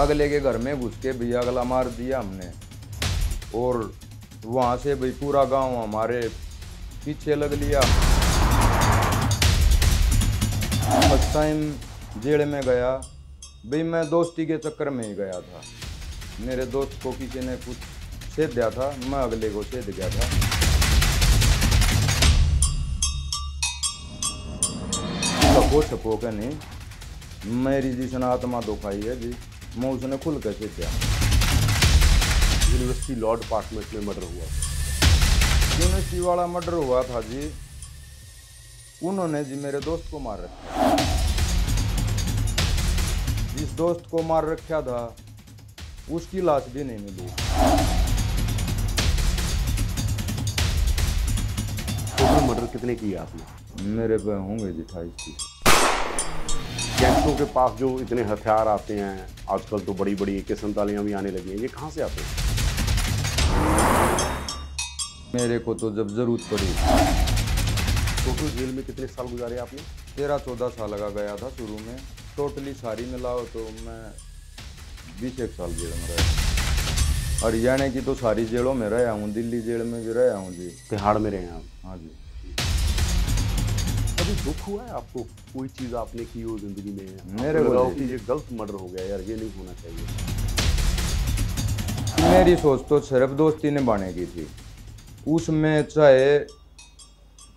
अगले के घर में घुस के भी अगला मार दिया हमने और वहाँ से भाई पूरा गांव हमारे पीछे लग लिया फर्स्ट टाइम जेल में गया भाई मैं दोस्ती के चक्कर में ही गया था मेरे दोस्त को किसी ने कुछ सेध दिया था मैं अगले को सेध गया था ठपो ठपो के नहीं मेरी जिसने आत्मा दुखाई है जी मैं उसने खुल कैसे किया यूनिवर्सिटी लॉ डिपार्टमेंट में मर्डर हुआ यूनिवर्सिटी वाला मर्डर हुआ था जी उन्होंने जी मेरे दोस्त को मार रखा जिस दोस्त को मार रखा था उसकी लाश भी नहीं मिली तो मर्डर कितने किए आपने मेरे पे होंगे जी था इसकी गैंगों के पास जो इतने हथियार आते हैं आजकल तो बड़ी बड़ी के संतालियाँ भी आने लगी हैं ये कहाँ से आते हैं मेरे को तो जब जरूरत पड़ी टोटल तो जेल में कितने साल गुजारे आपने तेरह चौदह साल लगा गया था शुरू में टोटली सारी मिलाओ तो मैं बीस एक साल जेल में रहा हरियाणा की तो सारी जेलों में रहा हूँ दिल्ली जेल में भी रहा हूँ जी तिहाड़ में रहे हैं आप हाँ जी कभी दुख हुआ है आपको कोई चीज आपने की हो जिंदगी में मेरे को कि ये गलत मर्डर हो गया यार ये नहीं होना चाहिए मेरी सोच तो सिर्फ दोस्ती ने निभाने की थी उसमें चाहे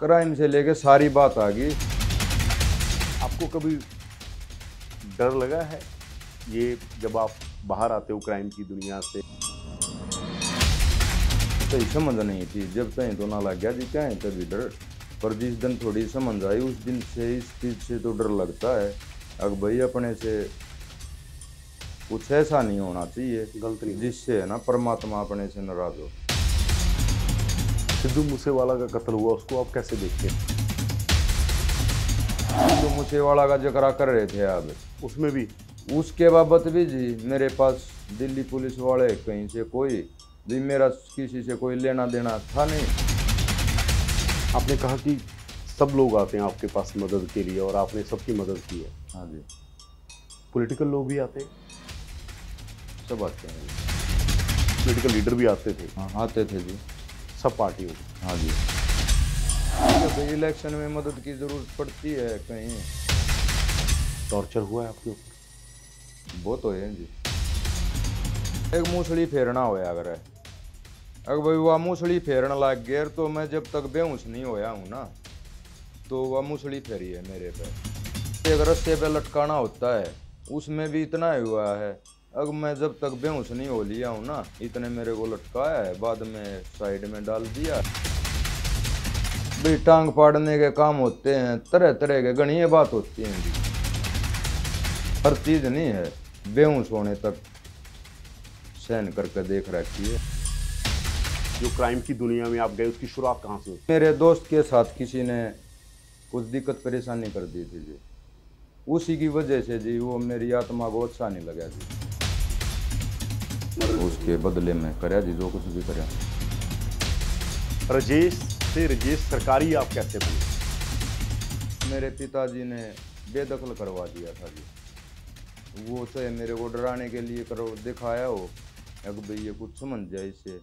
क्राइम से लेके सारी बात आ गई आपको कभी डर लगा है ये जब आप बाहर आते हो क्राइम की दुनिया से तो समझ नहीं थी जब कहीं तो ना लग गया जी कहीं तभी डर पर जिस दिन थोड़ी समझ आई उस दिन से इस चीज़ से तो डर लगता है अब भाई अपने से कुछ ऐसा नहीं होना चाहिए गलत जिससे है ना परमात्मा अपने से नाराज हो सिद्धू मूसेवाला का कत्ल हुआ उसको आप कैसे देखते हैं सिद्धू मूसेवाला का जकरा कर रहे थे आप उसमें भी उसके बाबत भी जी मेरे पास दिल्ली पुलिस वाले कहीं से कोई भी मेरा किसी से कोई लेना देना था नहीं आपने कहा कि सब लोग आते हैं आपके पास मदद के लिए और आपने सबकी मदद की है हाँ जी पॉलिटिकल लोग भी आते हैं सब आते हैं पॉलिटिकल लीडर भी आते थे हाँ आते थे जी सब पार्टियों हाँ जी इलेक्शन में मदद की ज़रूरत पड़ती है कहीं टॉर्चर हुआ है आपके ऊपर बहुत हो जी एक मूसली फेरना होया अगर है अगर भाई वह मूसली फेरन लग गए तो मैं जब तक बेहूस नहीं होया हूँ ना तो वह मूसली फेरी है मेरे पे एक रस्ते पे लटकाना होता है उसमें भी इतना ही हुआ है अब मैं जब तक बेहूस नहीं हो लिया हूँ ना इतने मेरे को लटकाया है बाद में साइड में डाल दिया भाई टांग फाड़ने के काम होते हैं तरह तरह के गणीय बात होती है हर चीज़ नहीं है बेहूस होने तक सहन करके देख रखी है जो क्राइम की दुनिया में आप गए उसकी शुरुआत कहाँ से मेरे दोस्त के साथ किसी ने कुछ दिक्कत परेशानी कर दी थी जी उसी की वजह से जी वो मेरी आत्मा को अच्छा नहीं लगा जी उसके बदले में करा जी जो कुछ भी कर रजेश से रजेश सरकारी आप कैसे बने मेरे पिताजी ने बेदखल करवा दिया था जी वो चाहे मेरे को डराने के लिए करो दिखाया हो अगर भाई ये कुछ समझ जाए इसे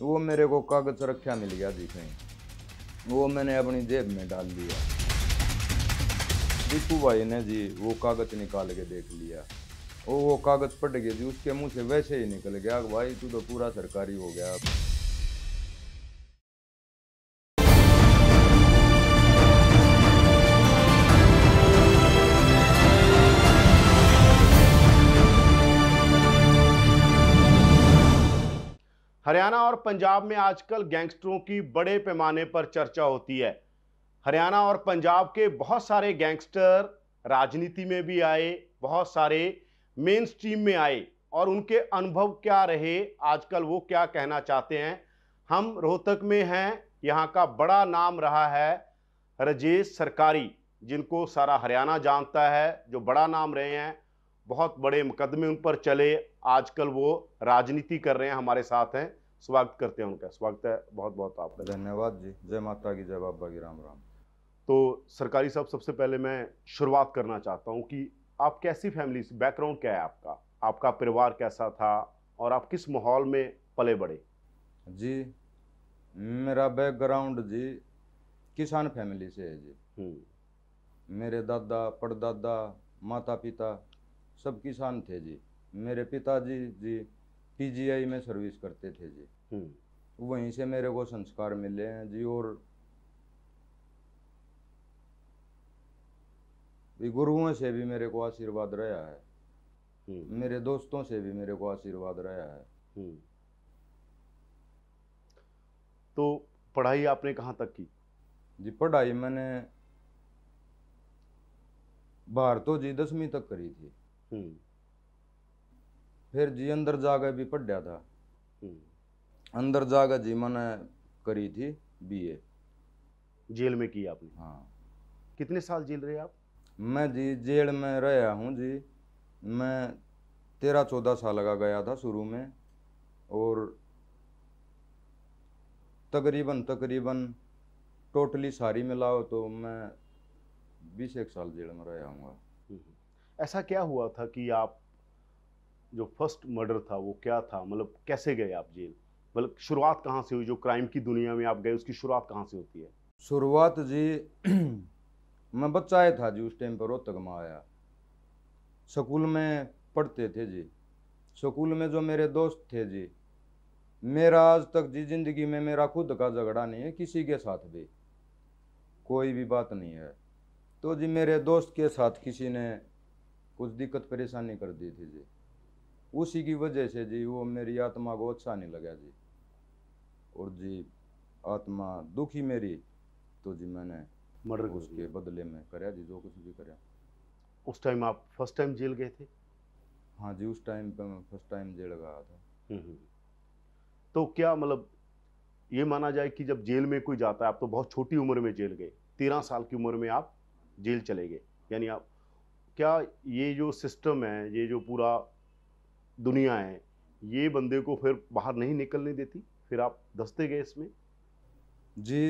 वो मेरे को कागज सुरक्षा मिल गया जी कहीं वो मैंने अपनी जेब में डाल दिया दीपू भाई ने जी वो कागज निकाल के देख लिया वो वो कागज़ पट गया जी उसके मुंह से वैसे ही निकल गया भाई तू तो पूरा सरकारी हो गया हरियाणा और पंजाब में आजकल गैंगस्टरों की बड़े पैमाने पर चर्चा होती है हरियाणा और पंजाब के बहुत सारे गैंगस्टर राजनीति में भी आए बहुत सारे मेन स्ट्रीम में आए और उनके अनुभव क्या रहे आजकल वो क्या कहना चाहते हैं हम रोहतक में हैं यहाँ का बड़ा नाम रहा है रजेश सरकारी जिनको सारा हरियाणा जानता है जो बड़ा नाम रहे हैं बहुत बड़े मुकदमे उन पर चले आजकल वो राजनीति कर रहे हैं हमारे साथ हैं स्वागत करते हैं उनका स्वागत है बहुत बहुत आपका धन्यवाद जी जय माता की जय बाबा की राम राम तो सरकारी साहब सबसे पहले मैं शुरुआत करना चाहता हूँ कि आप कैसी फैमिली से बैकग्राउंड क्या है आपका आपका परिवार कैसा था और आप किस माहौल में पले बड़े जी मेरा बैकग्राउंड जी किसान फैमिली से है जी हम्म। मेरे दादा पड़दादा माता पिता सब किसान थे जी मेरे पिताजी जी पीजीआई में सर्विस करते थे जी हम्म। वहीं से मेरे को संस्कार मिले हैं जी और गुरुओं से भी मेरे को आशीर्वाद रहा है हम्म। मेरे दोस्तों से भी मेरे को आशीर्वाद रहा है हम्म। तो पढ़ाई आपने कहाँ तक की जी पढ़ाई मैंने बाहर तो जी दसवीं तक करी थी फिर जी अंदर जाकर भी पढ़ा था हम्म। अंदर जाकर जी मैंने करी थी बीए जेल में की आपने हाँ कितने साल जेल रहे आप मैं जी जेल में रहा हूँ जी मैं तेरह चौदह साल लगा गया था शुरू में और तकरीबन तकरीबन टोटली सारी मिलाओ तो मैं बीस एक साल जेल में रहा हूँ हम्म। ऐसा क्या हुआ था कि आप जो फर्स्ट मर्डर था वो क्या था मतलब कैसे गए आप जेल मतलब शुरुआत कहाँ से हुई जो क्राइम की दुनिया में आप गए उसकी शुरुआत कहाँ से होती है शुरुआत जी मैं बच्चा आया था जी उस टाइम पर रोहतक में आया स्कूल में पढ़ते थे जी स्कूल में जो मेरे दोस्त थे जी मेरा आज तक जी ज़िंदगी में मेरा खुद का झगड़ा नहीं है किसी के साथ भी कोई भी बात नहीं है तो जी मेरे दोस्त के साथ किसी ने कुछ दिक्कत परेशानी कर दी थी जी उसी की वजह से जी वो मेरी आत्मा को अच्छा नहीं लगा जी और जी आत्मा दुखी मेरी तो जी मैंने मर्डर उसके बदले में कराया जी जो कुछ भी कराया उस टाइम आप फर्स्ट टाइम जेल गए थे हाँ जी उस टाइम पे मैं फर्स्ट टाइम जेल गया था हम्म, हम्म, हम्म। तो क्या मतलब ये माना जाए कि जब जेल में कोई जाता है आप तो बहुत छोटी उम्र में जेल गए तेरह साल की उम्र में आप जेल चले गए यानी आप क्या ये जो सिस्टम है ये जो पूरा दुनिया है ये बंदे को फिर बाहर नहीं निकलने देती फिर आप दसते गए इसमें जी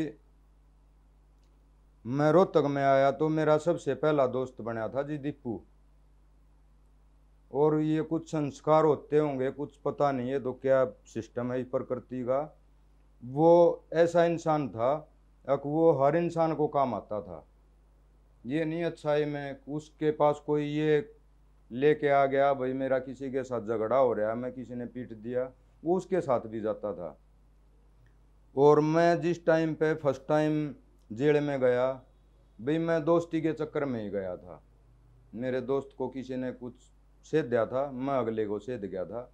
मैं रोहतक में आया तो मेरा सबसे पहला दोस्त बना था जी दीपू और ये कुछ संस्कार होते होंगे कुछ पता नहीं है तो क्या सिस्टम है इस प्रकृति का वो ऐसा इंसान था अक वो हर इंसान को काम आता था ये नहीं अच्छा है मैं उसके पास कोई ये लेके आ गया भाई मेरा किसी के साथ झगड़ा हो रहा है मैं किसी ने पीट दिया वो उसके साथ भी जाता था और मैं जिस टाइम पे फर्स्ट टाइम जेल में गया भाई मैं दोस्ती के चक्कर में ही गया था मेरे दोस्त को किसी ने कुछ सेध दिया था मैं अगले को सेध गया था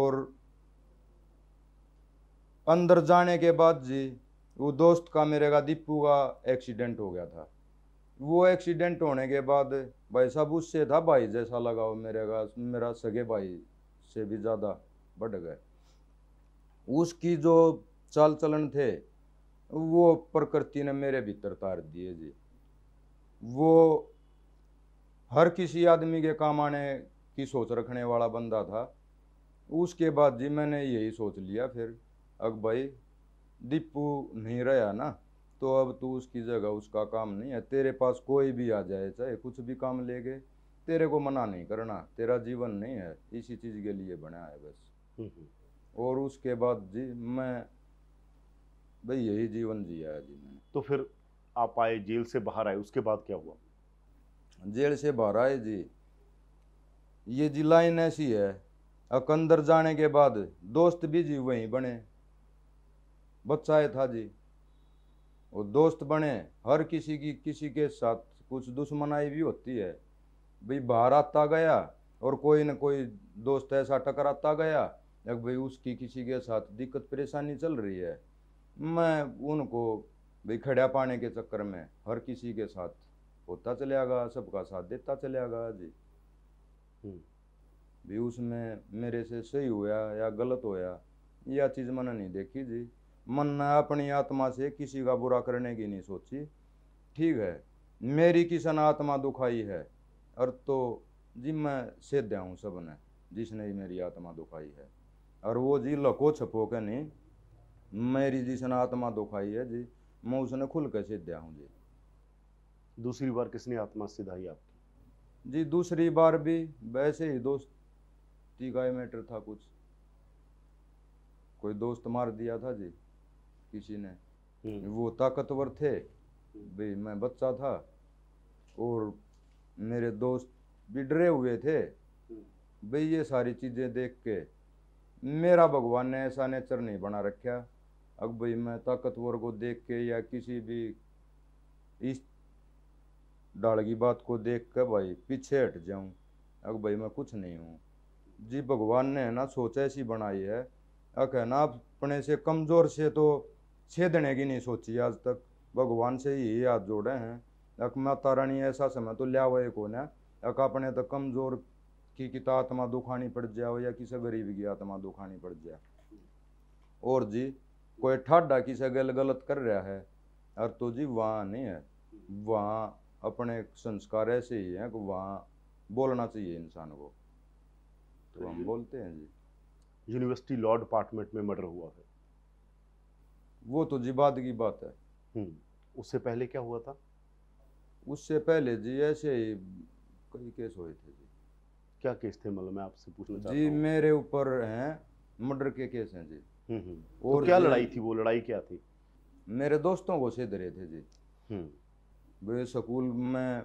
और अंदर जाने के बाद जी वो दोस्त का मेरे का दीपू का एक्सीडेंट हो गया था वो एक्सीडेंट होने के बाद भाई साहब उससे था भाई जैसा लगाओ मेरे का मेरा सगे भाई से भी ज़्यादा बढ़ गए उसकी जो चाल चलन थे वो प्रकृति ने मेरे भीतर तार दिए जी वो हर किसी आदमी के काम आने की सोच रखने वाला बंदा था उसके बाद जी मैंने यही सोच लिया फिर अब भाई दीपू नहीं रहा ना तो अब तू उसकी जगह उसका काम नहीं है तेरे पास कोई भी आ जाए चाहे कुछ भी काम ले गए तेरे को मना नहीं करना तेरा जीवन नहीं है इसी चीज़ के लिए बना है बस हम्म, हम्म। और उसके बाद जी मैं भाई यही जीवन जिया है जी मैंने तो फिर आप आए जेल से बाहर आए उसके बाद क्या हुआ जेल से बाहर आए जी ये जी लाइन ऐसी है अकंदर जाने के बाद दोस्त भी जी वहीं बने बच्चा था जी और दोस्त बने हर किसी की किसी के साथ कुछ दुश्मनाई भी होती है भाई बाहर आता गया और कोई ना कोई दोस्त ऐसा टकराता गया या भाई उसकी किसी के साथ दिक्कत परेशानी चल रही है मैं उनको भाई खड़ा पाने के चक्कर में हर किसी के साथ होता चले आगा सबका साथ देता चले आगा जी हम्म। भी उसमें मेरे से सही होया या गलत होया यह चीज़ मैंने नहीं देखी जी मन ने अपनी आत्मा से किसी का बुरा करने की नहीं सोची ठीक है मेरी किसान आत्मा दुखाई है और तो जी मैं सिद्ध हूँ सब ने जिसने मेरी आत्मा दुखाई है और वो जी लको छपो के नहीं मेरी जिसने आत्मा दुखाई है जी मैं उसने खुल के दिया हूँ जी दूसरी बार किसने आत्मा सिधाई आपकी जी दूसरी बार भी वैसे ही दोस्त टीका मैटर था कुछ कोई दोस्त मार दिया था जी किसी ने हम्म। वो ताकतवर थे हम्म। भाई मैं बच्चा था और मेरे दोस्त भी डरे हुए थे हम्म। भाई ये सारी चीज़ें देख के मेरा भगवान ने ऐसा नेचर नहीं बना रखा अब भाई मैं ताकतवर को देख के या किसी भी इस डाल की बात को देख कर भाई पीछे हट जाऊं अब भाई मैं कुछ नहीं हूँ जी भगवान ने ना सोच ऐसी बनाई है अक है ना अपने से कमज़ोर से तो छेदने की नहीं सोची आज तक भगवान से ही हाथ जोड़े हैं अक माता रानी ऐसा समय तो लिया हुआ कौन है अक अपने तो कमज़ोर की किता आत्मा दुखानी पड़ जाओ या किसी गरीब की आत्मा दुखानी पड़ जाए और जी कोई ठाडा किसी गल गलत कर रहा है अर तो जी वहाँ नहीं है वहाँ अपने संस्कार ऐसे ही हैं कि वहाँ बोलना चाहिए इंसान को तो हम तो बोलते हैं जी यूनिवर्सिटी लॉ डिपार्टमेंट में मर्डर हुआ है वो तो जी बाद की बात है हम्म, उससे पहले क्या हुआ था उससे पहले जी ऐसे ही कई केस हुए थे जी क्या केस थे मतलब मैं आपसे पूछना चाहता जी मेरे ऊपर हैं मर्डर के केस हैं जी हम्म, हम्म। तो और तो क्या लड़ाई थी वो लड़ाई क्या थी मेरे दोस्तों को सिद्ध रहे थे जी वे स्कूल में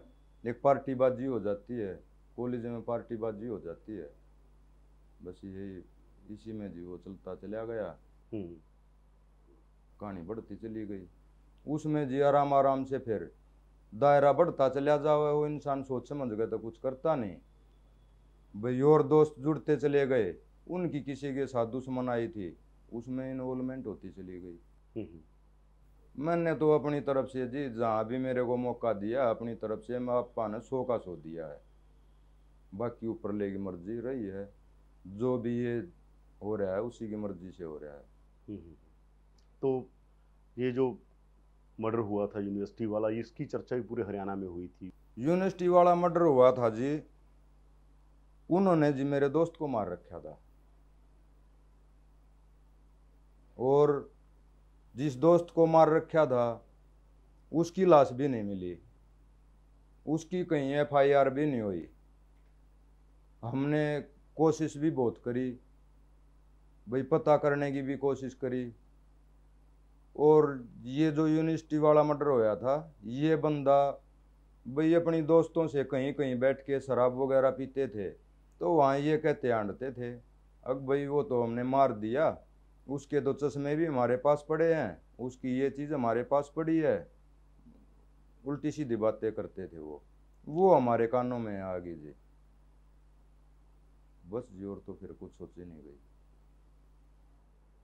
एक पार्टी बाजी हो जाती है कॉलेज में पार्टी बाजी हो जाती है बस यही इसी में जी वो चलता चला गया कहानी बढ़ती चली गई उसमें जी आराम आराम से फिर दायरा बढ़ता चला जाओ वो इंसान सोच समझ गए तो कुछ करता नहीं भाई और दोस्त जुड़ते चले गए उनकी किसी के साथ दुश्मन आई थी उसमें इन्वॉल्वमेंट होती चली गई हम्म, हम्म। मैंने तो अपनी तरफ से जी जहाँ भी मेरे को मौका दिया अपनी तरफ से मैं अपा ने सो का सो दिया है बाकी ऊपर ले की मर्जी रही है जो भी ये हो रहा है उसी की मर्जी से हो रहा है हम्म, तो ये जो मर्डर हुआ था यूनिवर्सिटी वाला इसकी चर्चा भी पूरे हरियाणा में हुई थी यूनिवर्सिटी वाला मर्डर हुआ था जी उन्होंने जी मेरे दोस्त को मार रखा था और जिस दोस्त को मार रखा था उसकी लाश भी नहीं मिली उसकी कहीं एफआईआर भी नहीं हुई हमने कोशिश भी बहुत करी भाई पता करने की भी कोशिश करी और ये जो यूनिवर्सिटी वाला मर्डर होया था ये बंदा भाई अपनी दोस्तों से कहीं कहीं बैठ के शराब वगैरह पीते थे तो वहाँ ये कहते आंटते थे अब भाई वो तो हमने मार दिया उसके दो तो चश्मे भी हमारे पास पड़े हैं उसकी ये चीज़ हमारे पास पड़ी है उल्टी सीधी बातें करते थे वो वो हमारे कानों में आ गई जी बस जी और तो फिर कुछ सोची नहीं गई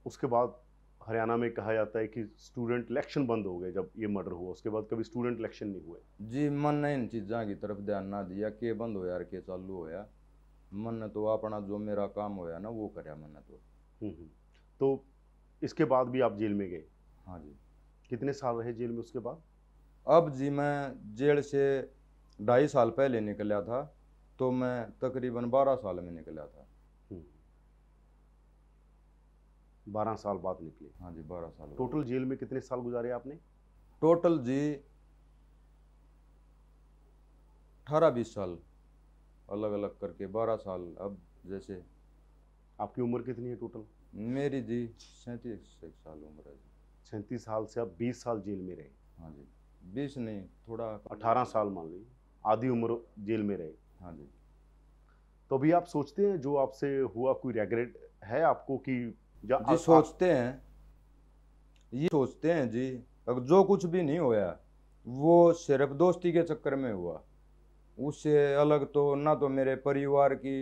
उसके बाद हरियाणा में कहा जाता है कि स्टूडेंट इलेक्शन बंद हो गए जब ये मर्डर हुआ उसके बाद कभी स्टूडेंट इलेक्शन नहीं हुए जी मन ने इन चीज़ों की तरफ ध्यान ना दिया के बंद होया के चालू होया मन ने तो अपना जो मेरा काम होया ना वो कराया मन ने तो हम्म, हम्म। तो इसके बाद भी आप जेल में गए हाँ जी कितने साल रहे जेल में उसके बाद अब जी मैं जेल से ढाई साल पहले निकलिया था तो मैं तकरीबन बारह साल में निकला था बारह साल बाद निकले हाँ जी बारह साल टोटल जेल में कितने साल गुजारे आपने टोटल जी अठारह बीस साल अलग अलग करके बारह साल अब जैसे आपकी उम्र कितनी है टोटल मेरी जी सैंतीस साल उम्र है सैंतीस साल से आप बीस साल जेल में रहे हाँ जी बीस नहीं थोड़ा अठारह साल मान लीजिए आधी उम्र जेल में रहे हाँ जी तो अभी आप सोचते हैं जो आपसे हुआ कोई रेगरेट है आपको कि जी सोचते हैं ये सोचते हैं जी अगर जो कुछ भी नहीं होया वो सिर्फ दोस्ती के चक्कर में हुआ उससे अलग तो ना तो मेरे परिवार की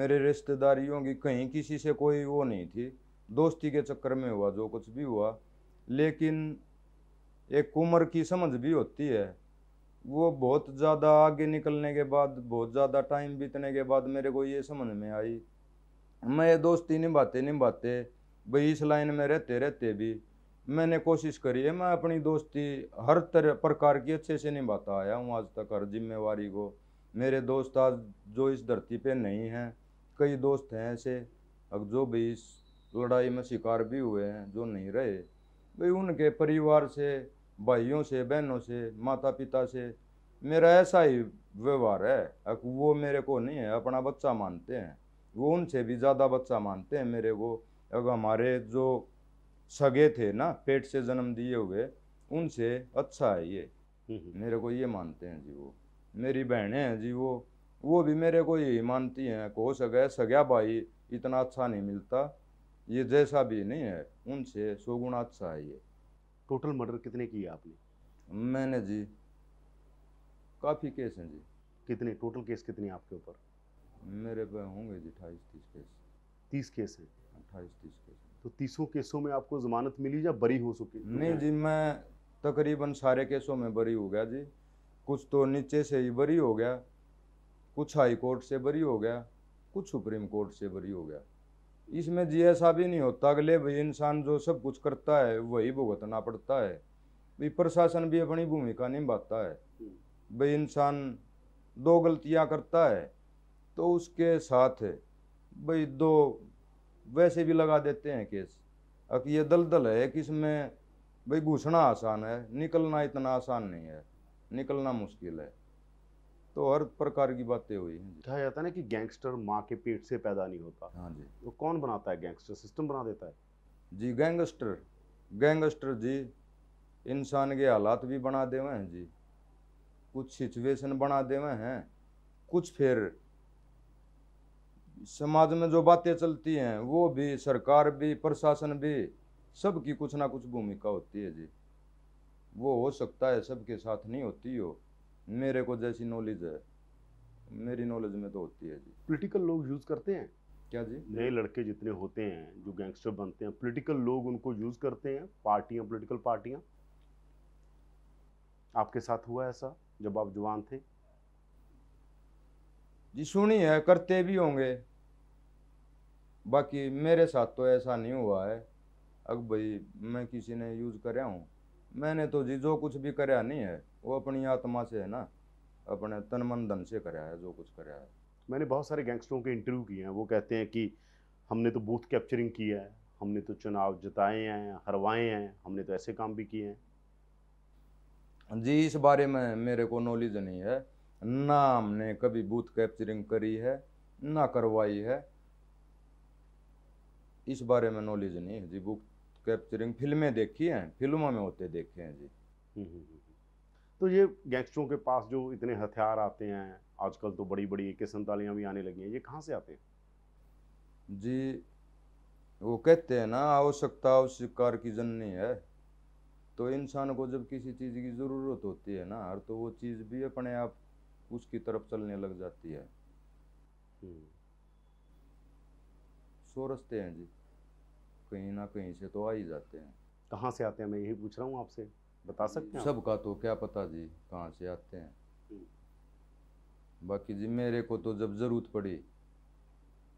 मेरे रिश्तेदारियों की कहीं किसी से कोई वो नहीं थी दोस्ती के चक्कर में हुआ जो कुछ भी हुआ लेकिन एक उम्र की समझ भी होती है वो बहुत ज़्यादा आगे निकलने के बाद बहुत ज़्यादा टाइम बीतने के बाद मेरे को ये समझ में आई मैं दोस्ती निभाते निभाते भाई इस लाइन में रहते रहते भी मैंने कोशिश करी है मैं अपनी दोस्ती हर तरह प्रकार की अच्छे से निभाता आया हूँ आज तक हर जिम्मेवारी को मेरे दोस्त आज जो इस धरती पे नहीं हैं कई दोस्त हैं ऐसे अब जो भी इस लड़ाई में शिकार भी हुए हैं जो नहीं रहे भाई उनके परिवार से भाइयों से बहनों से माता पिता से मेरा ऐसा ही व्यवहार है वो मेरे को नहीं है अपना बच्चा मानते हैं वो उनसे भी ज़्यादा बच्चा मानते हैं मेरे को अगर हमारे जो सगे थे ना पेट से जन्म दिए हुए उनसे अच्छा है ये हम्म, हम्म। मेरे को ये मानते हैं जी वो मेरी बहनें हैं जी वो वो भी मेरे को यही मानती हैं को सगे सगया भाई इतना अच्छा नहीं मिलता ये जैसा भी नहीं है उनसे सौ गुणा अच्छा है ये टोटल मर्डर कितने किए आपने मैंने जी काफ़ी केस हैं जी कितने टोटल केस कितने आपके ऊपर मेरे पे होंगे जी अठाईस तीस केस तीस केस है अट्ठाईस तीस केस तो तीसों केसों में आपको जमानत मिली या बरी हो चुकी नहीं जी मैं तकरीबन सारे केसों में बरी हो गया जी कुछ तो नीचे से ही बरी हो गया कुछ हाई कोर्ट से बरी हो गया कुछ सुप्रीम कोर्ट से बरी हो गया इसमें जी ऐसा भी नहीं होता अगले भाई इंसान जो सब कुछ करता है वही भुगतना पड़ता है भाई प्रशासन भी अपनी भूमिका निभाता है हम्म। भाई इंसान दो गलतियाँ करता है तो उसके साथ भाई दो वैसे भी लगा देते हैं केस अब ये दलदल है कि इसमें भाई घुसना आसान है निकलना इतना आसान नहीं है निकलना मुश्किल है तो हर प्रकार की बातें हुई हैं कहा जाता है ना कि गैंगस्टर माँ के पेट से पैदा नहीं होता हाँ जी वो तो कौन बनाता है गैंगस्टर सिस्टम बना देता है जी गैंगस्टर गैंगस्टर जी इंसान के हालात भी बना देवे हैं जी कुछ सिचुएशन बना देवे हैं कुछ फिर समाज में जो बातें चलती हैं वो भी सरकार भी प्रशासन भी सबकी कुछ ना कुछ भूमिका होती है जी वो हो सकता है सबके साथ नहीं होती हो मेरे को जैसी नॉलेज है मेरी नॉलेज में तो होती है जी पोलिटिकल लोग यूज़ करते हैं क्या जी नए लड़के जितने होते हैं जो गैंगस्टर बनते हैं पोलिटिकल लोग उनको यूज़ करते हैं पार्टियाँ पोलिटिकल पार्टियाँ आपके साथ हुआ ऐसा जब आप जवान थे जी सुनी है करते भी होंगे बाकी मेरे साथ तो ऐसा नहीं हुआ है अब भाई मैं किसी ने यूज़ कराया हूँ मैंने तो जी जो कुछ भी कराया नहीं है वो अपनी आत्मा से है ना अपने तन मन धन से कराया है जो कुछ कराया है मैंने बहुत सारे गैंगस्टरों के इंटरव्यू किए हैं वो कहते हैं कि हमने तो बूथ कैप्चरिंग की है हमने तो चुनाव जताए हैं हरवाए हैं हमने तो ऐसे काम भी किए हैं जी इस बारे में मेरे को नॉलेज नहीं है ना हमने कभी बूथ कैप्चरिंग करी है ना करवाई है इस बारे में नॉलेज नहीं है जी बुक कैप्चरिंग फिल्में देखी हैं फिल्मों में होते देखे हैं जी हम्म, हम्म, हम्म, तो ये गैंगस्टरों के पास जो इतने हथियार आते हैं आजकल तो बड़ी बड़ी एक सैंतालियाँ भी आने लगी हैं ये कहाँ से आते हैं जी वो कहते हैं ना आवश्यकता शिकार की जननी है तो इंसान को जब किसी चीज़ की ज़रूरत होती है ना तो वो चीज़ भी अपने आप उसकी तरफ चलने लग जाती है सो सोरसते हैं जी कहीं ना कहीं से तो आ ही जाते हैं कहाँ से आते हैं मैं यही पूछ रहा हूँ आपसे बता सकते हैं सबका तो क्या पता जी कहाँ से आते हैं हम्म। बाकी जी मेरे को तो जब जरूरत पड़ी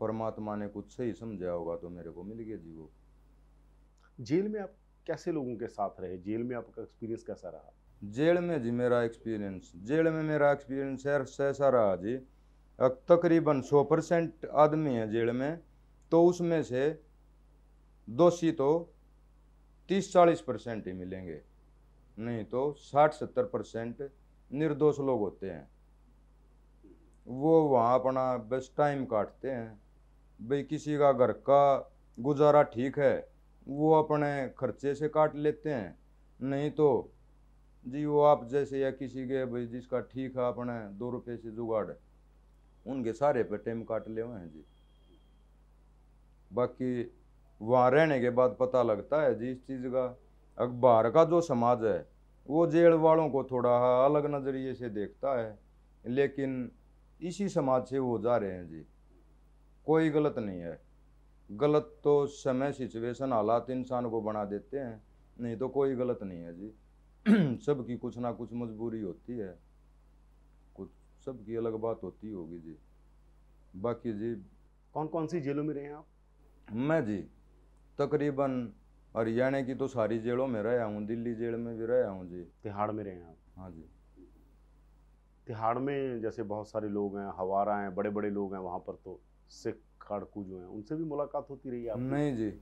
परमात्मा ने कुछ सही समझा होगा तो मेरे को मिल गया जी वो जेल में आप कैसे लोगों के साथ रहे जेल में आपका एक्सपीरियंस कैसा रहा जेल में जी मेरा एक्सपीरियंस जेल में मेरा एक्सपीरियंस है ऐसा रहा जी तकरीबन सौ परसेंट आदमी है जेल में तो उसमें से दोषी तो तीस चालीस परसेंट ही मिलेंगे नहीं तो साठ सत्तर परसेंट निर्दोष लोग होते हैं वो वहाँ अपना बस टाइम काटते हैं भाई किसी का घर का गुजारा ठीक है वो अपने खर्चे से काट लेते हैं नहीं तो जी वो आप जैसे या किसी के भाई जिसका ठीक है अपने दो रुपये से जुगाड़ उनके सारे पे टाइम काट ले हुए हैं जी बाकी वहाँ रहने के बाद पता लगता है जी इस चीज़ का अखबार का जो समाज है वो जेल वालों को थोड़ा अलग नज़रिए से देखता है लेकिन इसी समाज से वो जा रहे हैं जी कोई गलत नहीं है गलत तो समय सिचुएशन हालात इंसान को बना देते हैं नहीं तो कोई गलत नहीं है जी सबकी कुछ ना कुछ मजबूरी होती है कुछ सबकी अलग बात होती होगी जी बाकी जी कौन कौन सी जेलों में रहे हैं आप मैं जी तकरीबन हरियाणा की तो सारी जेलों में रहा हूँ दिल्ली जेल में भी रहा हूँ जी तिहाड़ में रहे हैं आप हाँ जी तिहाड़ में जैसे बहुत सारे लोग हैं हवारा हैं बड़े बड़े लोग हैं वहाँ पर तो सिख खाड़कू जो हैं उनसे भी मुलाकात होती रही है नहीं जी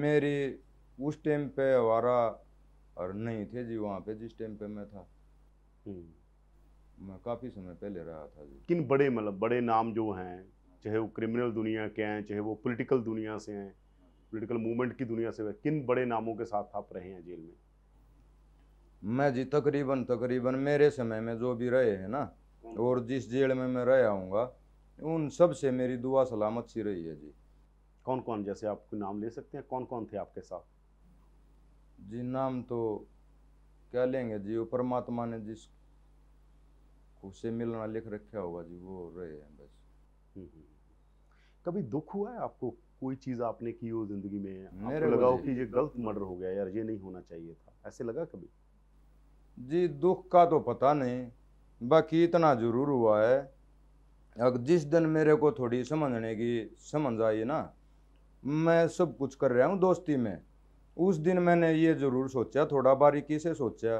मेरी उस टाइम पे हवारा और नहीं थे जी वहाँ पे जिस टाइम पे मैं था हम्म। मैं काफ़ी समय पहले रहा था जी किन बड़े मतलब बड़े नाम जो हैं चाहे वो क्रिमिनल दुनिया के हैं चाहे वो पॉलिटिकल दुनिया से हैं पॉलिटिकल मूवमेंट की दुनिया से किन बड़े नामों के साथ आप रहे हैं जेल में मैं जी तकरीबन तकरीबन मेरे समय में जो भी रहे हैं ना और जिस जेल में मैं रह आऊँगा उन सब से मेरी दुआ सलामत सी रही है जी कौन कौन जैसे आप नाम ले सकते हैं कौन कौन थे आपके साथ जी नाम तो क्या लेंगे जी वो परमात्मा ने जिस उसे मिलना लिख रखा होगा जी वो रहे हैं बस हम्म, हम्म। कभी दुख हुआ है आपको कोई चीज़ आपने की हो ज़िंदगी में मेरे आपको लगा हो कि ये गलत मर्डर हो गया यार ये नहीं होना चाहिए था ऐसे लगा कभी जी दुख का तो पता नहीं बाकी इतना ज़रूर हुआ है अब जिस दिन मेरे को थोड़ी समझने की समझ आई ना मैं सब कुछ कर रहा हूँ दोस्ती में उस दिन मैंने ये ज़रूर सोचा थोड़ा बारीकी से सोचा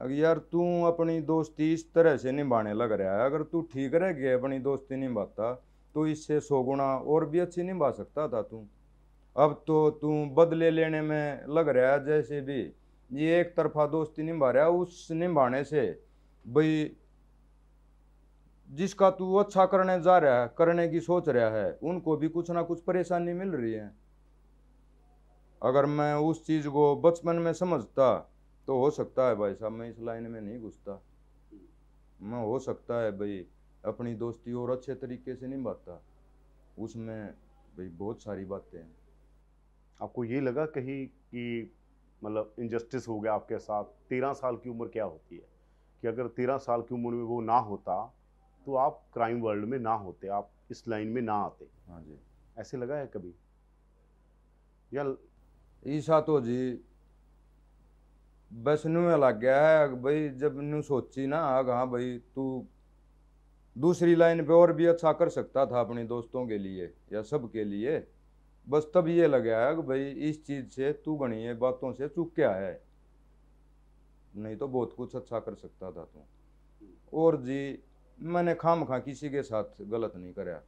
अगर यार तू अपनी दोस्ती इस तरह से निभाने लग रहा है अगर तू ठीक रह गया अपनी दोस्ती निभाता तो इससे सो गुणा और भी अच्छी निभा सकता था तू अब तो तू बदले लेने में लग रहा है जैसे भी ये एक तरफा दोस्ती निभा रहा उस निभाने से भाई जिसका तू अच्छा करने जा रहा है करने की सोच रहा है उनको भी कुछ ना कुछ परेशानी मिल रही है अगर मैं उस चीज़ को बचपन में समझता तो हो सकता है भाई साहब मैं इस लाइन में नहीं घुसता मैं हो सकता है भाई अपनी दोस्ती और अच्छे तरीके से निभाता उसमें भाई बहुत सारी बातें हैं आपको ये लगा कहीं कि मतलब इनजस्टिस हो गया आपके साथ तेरह साल की उम्र क्या होती है कि अगर तेरह साल की उम्र में वो ना होता तो आप क्राइम वर्ल्ड में ना होते आप इस लाइन में ना आते हाँ जी ऐसे लगा है कभी या ईशा तो जी बस नु लग गया है भाई जब नु सोची ना हाँ भाई तू दूसरी लाइन पे और भी अच्छा कर सकता था अपने दोस्तों के लिए या सब के लिए बस तब ये लग है कि भाई इस चीज़ से तू गणीय बातों से चूक क्या है नहीं तो बहुत कुछ अच्छा कर सकता था तू और जी मैंने खाम खा किसी के साथ गलत नहीं कराया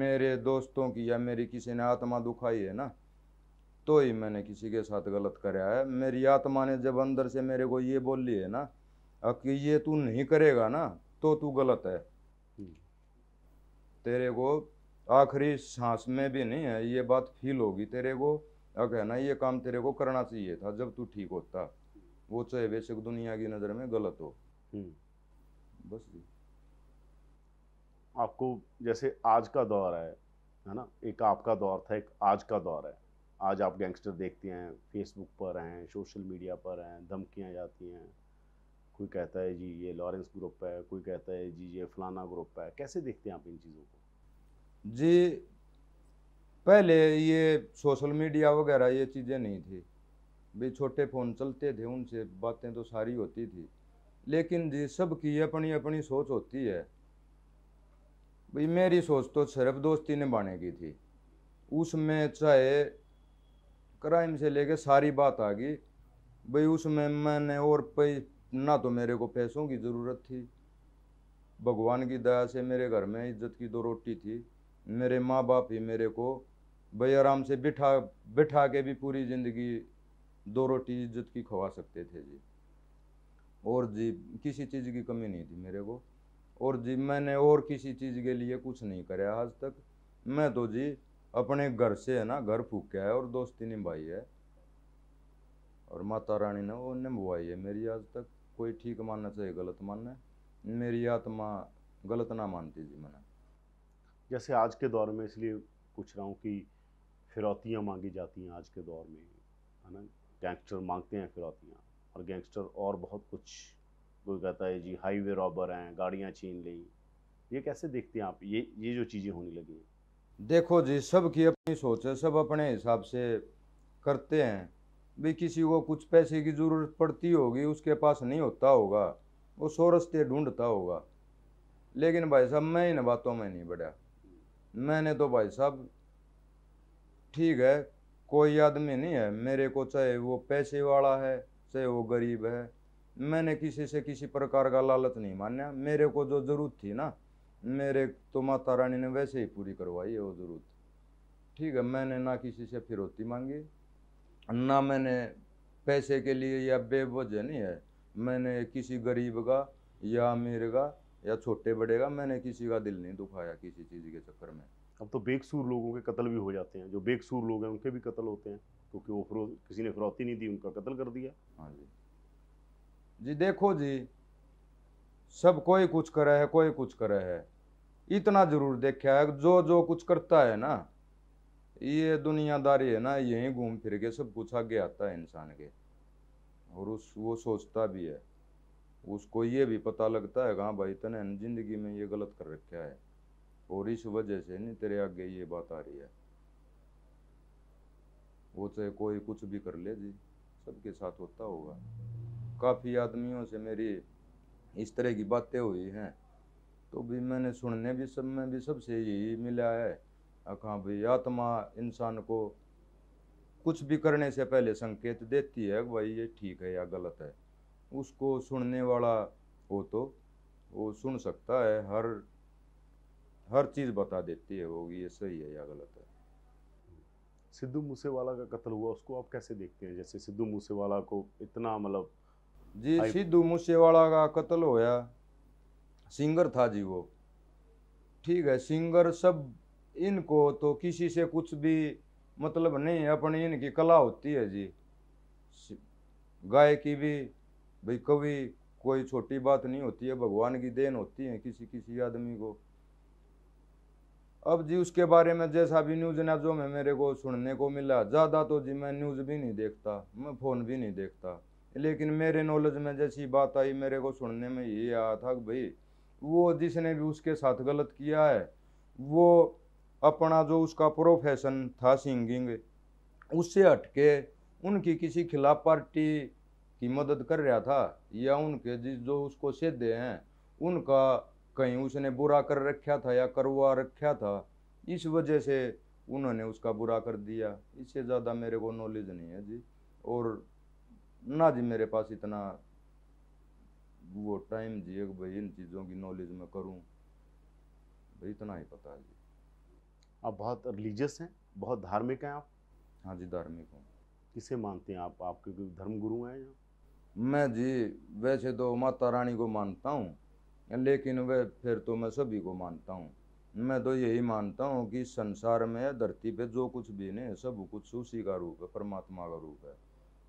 मेरे दोस्तों की या मेरी किसी ने आत्मा दुखाई है ना तो ही मैंने किसी के साथ गलत कराया है मेरी आत्मा ने जब अंदर से मेरे को ये बोल ली है ना अब कि ये तू नहीं करेगा ना तो तू गलत है हम्म। तेरे को आखिरी सांस में भी नहीं है ये बात फील होगी तेरे को अगर ना ये काम तेरे को करना चाहिए था जब तू ठीक होता वो चाहे बेशक दुनिया की नज़र में गलत हो हम्म। बस जी आपको जैसे आज का दौर है है ना एक आपका दौर था एक आज का दौर है आज आप गैंगस्टर देखते हैं फेसबुक पर हैं सोशल मीडिया पर हैं धमकियां जाती हैं कोई कहता है जी ये लॉरेंस ग्रुप है कोई कहता है जी ये फलाना ग्रुप है कैसे देखते हैं आप इन चीज़ों को जी पहले ये सोशल मीडिया वगैरह ये चीज़ें नहीं थी भी छोटे फ़ोन चलते थे उनसे बातें तो सारी होती थी लेकिन जी सबकी अपनी अपनी सोच होती है भाई मेरी सोच तो सिर्फ दोस्ती ने बाने की थी उसमें चाहे क्राइम से लेके सारी बात आ गई भाई उसमें मैंने और ना तो मेरे को पैसों की ज़रूरत थी भगवान की दया से मेरे घर में इज्जत की दो रोटी थी मेरे माँ बाप ही मेरे को भाई आराम से बिठा बिठा के भी पूरी ज़िंदगी दो रोटी इज्जत की खवा सकते थे जी और जी किसी चीज़ की कमी नहीं थी मेरे को और जी मैंने और किसी चीज़ के लिए कुछ नहीं कराया आज तक मैं तो जी अपने घर से है ना घर फूक है और दोस्ती निभाई है और माता रानी ने वो निभवाई है मेरी आज तक कोई ठीक मानना चाहिए गलत मानना मेरी आत्मा गलत ना मानती जी मैंने जैसे आज के दौर में इसलिए पूछ रहा हूँ कि फिरौतियाँ मांगी जाती हैं आज के दौर में है ना गैंगस्टर मांगते हैं फिरौतियाँ और गैंगस्टर और बहुत कुछ कोई कहता है जी हाईवे रॉबर हैं गाड़ियाँ छीन ली ये कैसे देखते हैं आप ये ये जो चीज़ें होने लगी हैं देखो जी सब की अपनी सोच है सब अपने हिसाब से करते हैं भी किसी को कुछ पैसे की ज़रूरत पड़ती होगी उसके पास नहीं होता होगा वो सौ रस्ते ढूंढता होगा लेकिन भाई साहब मैं इन बातों में नहीं बढ़ा मैंने तो भाई साहब ठीक है कोई आदमी नहीं है मेरे को चाहे वो पैसे वाला है चाहे वो गरीब है मैंने किसी से किसी प्रकार का लालच नहीं माना मेरे को जो ज़रूरत थी ना मेरे तो माता रानी ने वैसे ही पूरी करवाई है वो ज़रूरत ठीक है मैंने ना किसी से फिरौती मांगी ना मैंने पैसे के लिए या बेवजह नहीं है मैंने किसी गरीब का या अमीर का या छोटे बड़े का मैंने किसी का दिल नहीं दुखाया किसी चीज़ के चक्कर में अब तो बेकसूर लोगों के कत्ल भी हो जाते हैं जो बेकसूर लोग हैं उनके भी कत्ल होते हैं क्योंकि वो फिर किसी ने फरौती नहीं दी उनका कत्ल कर दिया हाँ जी जी देखो जी सब कोई कुछ करे है कोई कुछ करे है इतना जरूर देखा है जो जो कुछ करता है ना ये दुनियादारी है ना यहीं घूम फिर के सब कुछ आगे आता है इंसान के और उस वो सोचता भी है उसको ये भी पता लगता है कहाँ भाई तने ज़िंदगी में ये गलत कर रखा है और इस वजह से नहीं तेरे आगे ये बात आ रही है वो चाहे कोई कुछ भी कर ले जी सबके साथ होता होगा काफ़ी आदमियों से मेरी इस तरह की बातें हुई हैं तो भी मैंने सुनने भी सब में भी सबसे यही मिला है अखा भाई आत्मा इंसान को कुछ भी करने से पहले संकेत देती है भाई ये ठीक है या गलत है उसको सुनने वाला हो तो वो सुन सकता है हर हर चीज़ बता देती है होगी ये सही है या गलत है सिद्धू मूसेवाला का कत्ल हुआ उसको आप कैसे देखते हैं जैसे सिद्धू मूसेवाला को इतना मतलब जी सिद्धू मूसेवाला का कत्ल होया सिंगर था जी वो ठीक है सिंगर सब इनको तो किसी से कुछ भी मतलब नहीं अपनी इनकी कला होती है जी गाय की भी भाई कभी कोई छोटी बात नहीं होती है भगवान की देन होती है किसी किसी आदमी को अब जी उसके बारे में जैसा भी न्यूज़ ना जो मैं मेरे को सुनने को मिला ज़्यादा तो जी मैं न्यूज़ भी नहीं देखता मैं फ़ोन भी नहीं देखता लेकिन मेरे नॉलेज में जैसी बात आई मेरे को सुनने में ये आया था कि भाई वो जिसने भी उसके साथ गलत किया है वो अपना जो उसका प्रोफेशन था सिंगिंग उससे हटके उनकी किसी खिलाफ पार्टी की मदद कर रहा था या उनके जिस जो उसको सीधे हैं उनका कहीं उसने बुरा कर रखा था या करवा रखा था इस वजह से उन्होंने उसका बुरा कर दिया इससे ज़्यादा मेरे को नॉलेज नहीं है जी और ना जी मेरे पास इतना वो टाइम जी भाई इन चीज़ों की नॉलेज मैं करूँ भाई इतना ही पता है जी आप बहुत रिलीजियस हैं बहुत धार्मिक हैं आप हाँ जी धार्मिक हूँ किसे मानते हैं आप आपके धर्म गुरु हैं यहाँ मैं जी वैसे तो माता रानी को मानता हूँ लेकिन वह फिर तो मैं सभी को मानता हूँ मैं तो यही मानता हूँ कि संसार में धरती पे जो कुछ भी नहीं सब कुछ उसी का रूप है परमात्मा का रूप है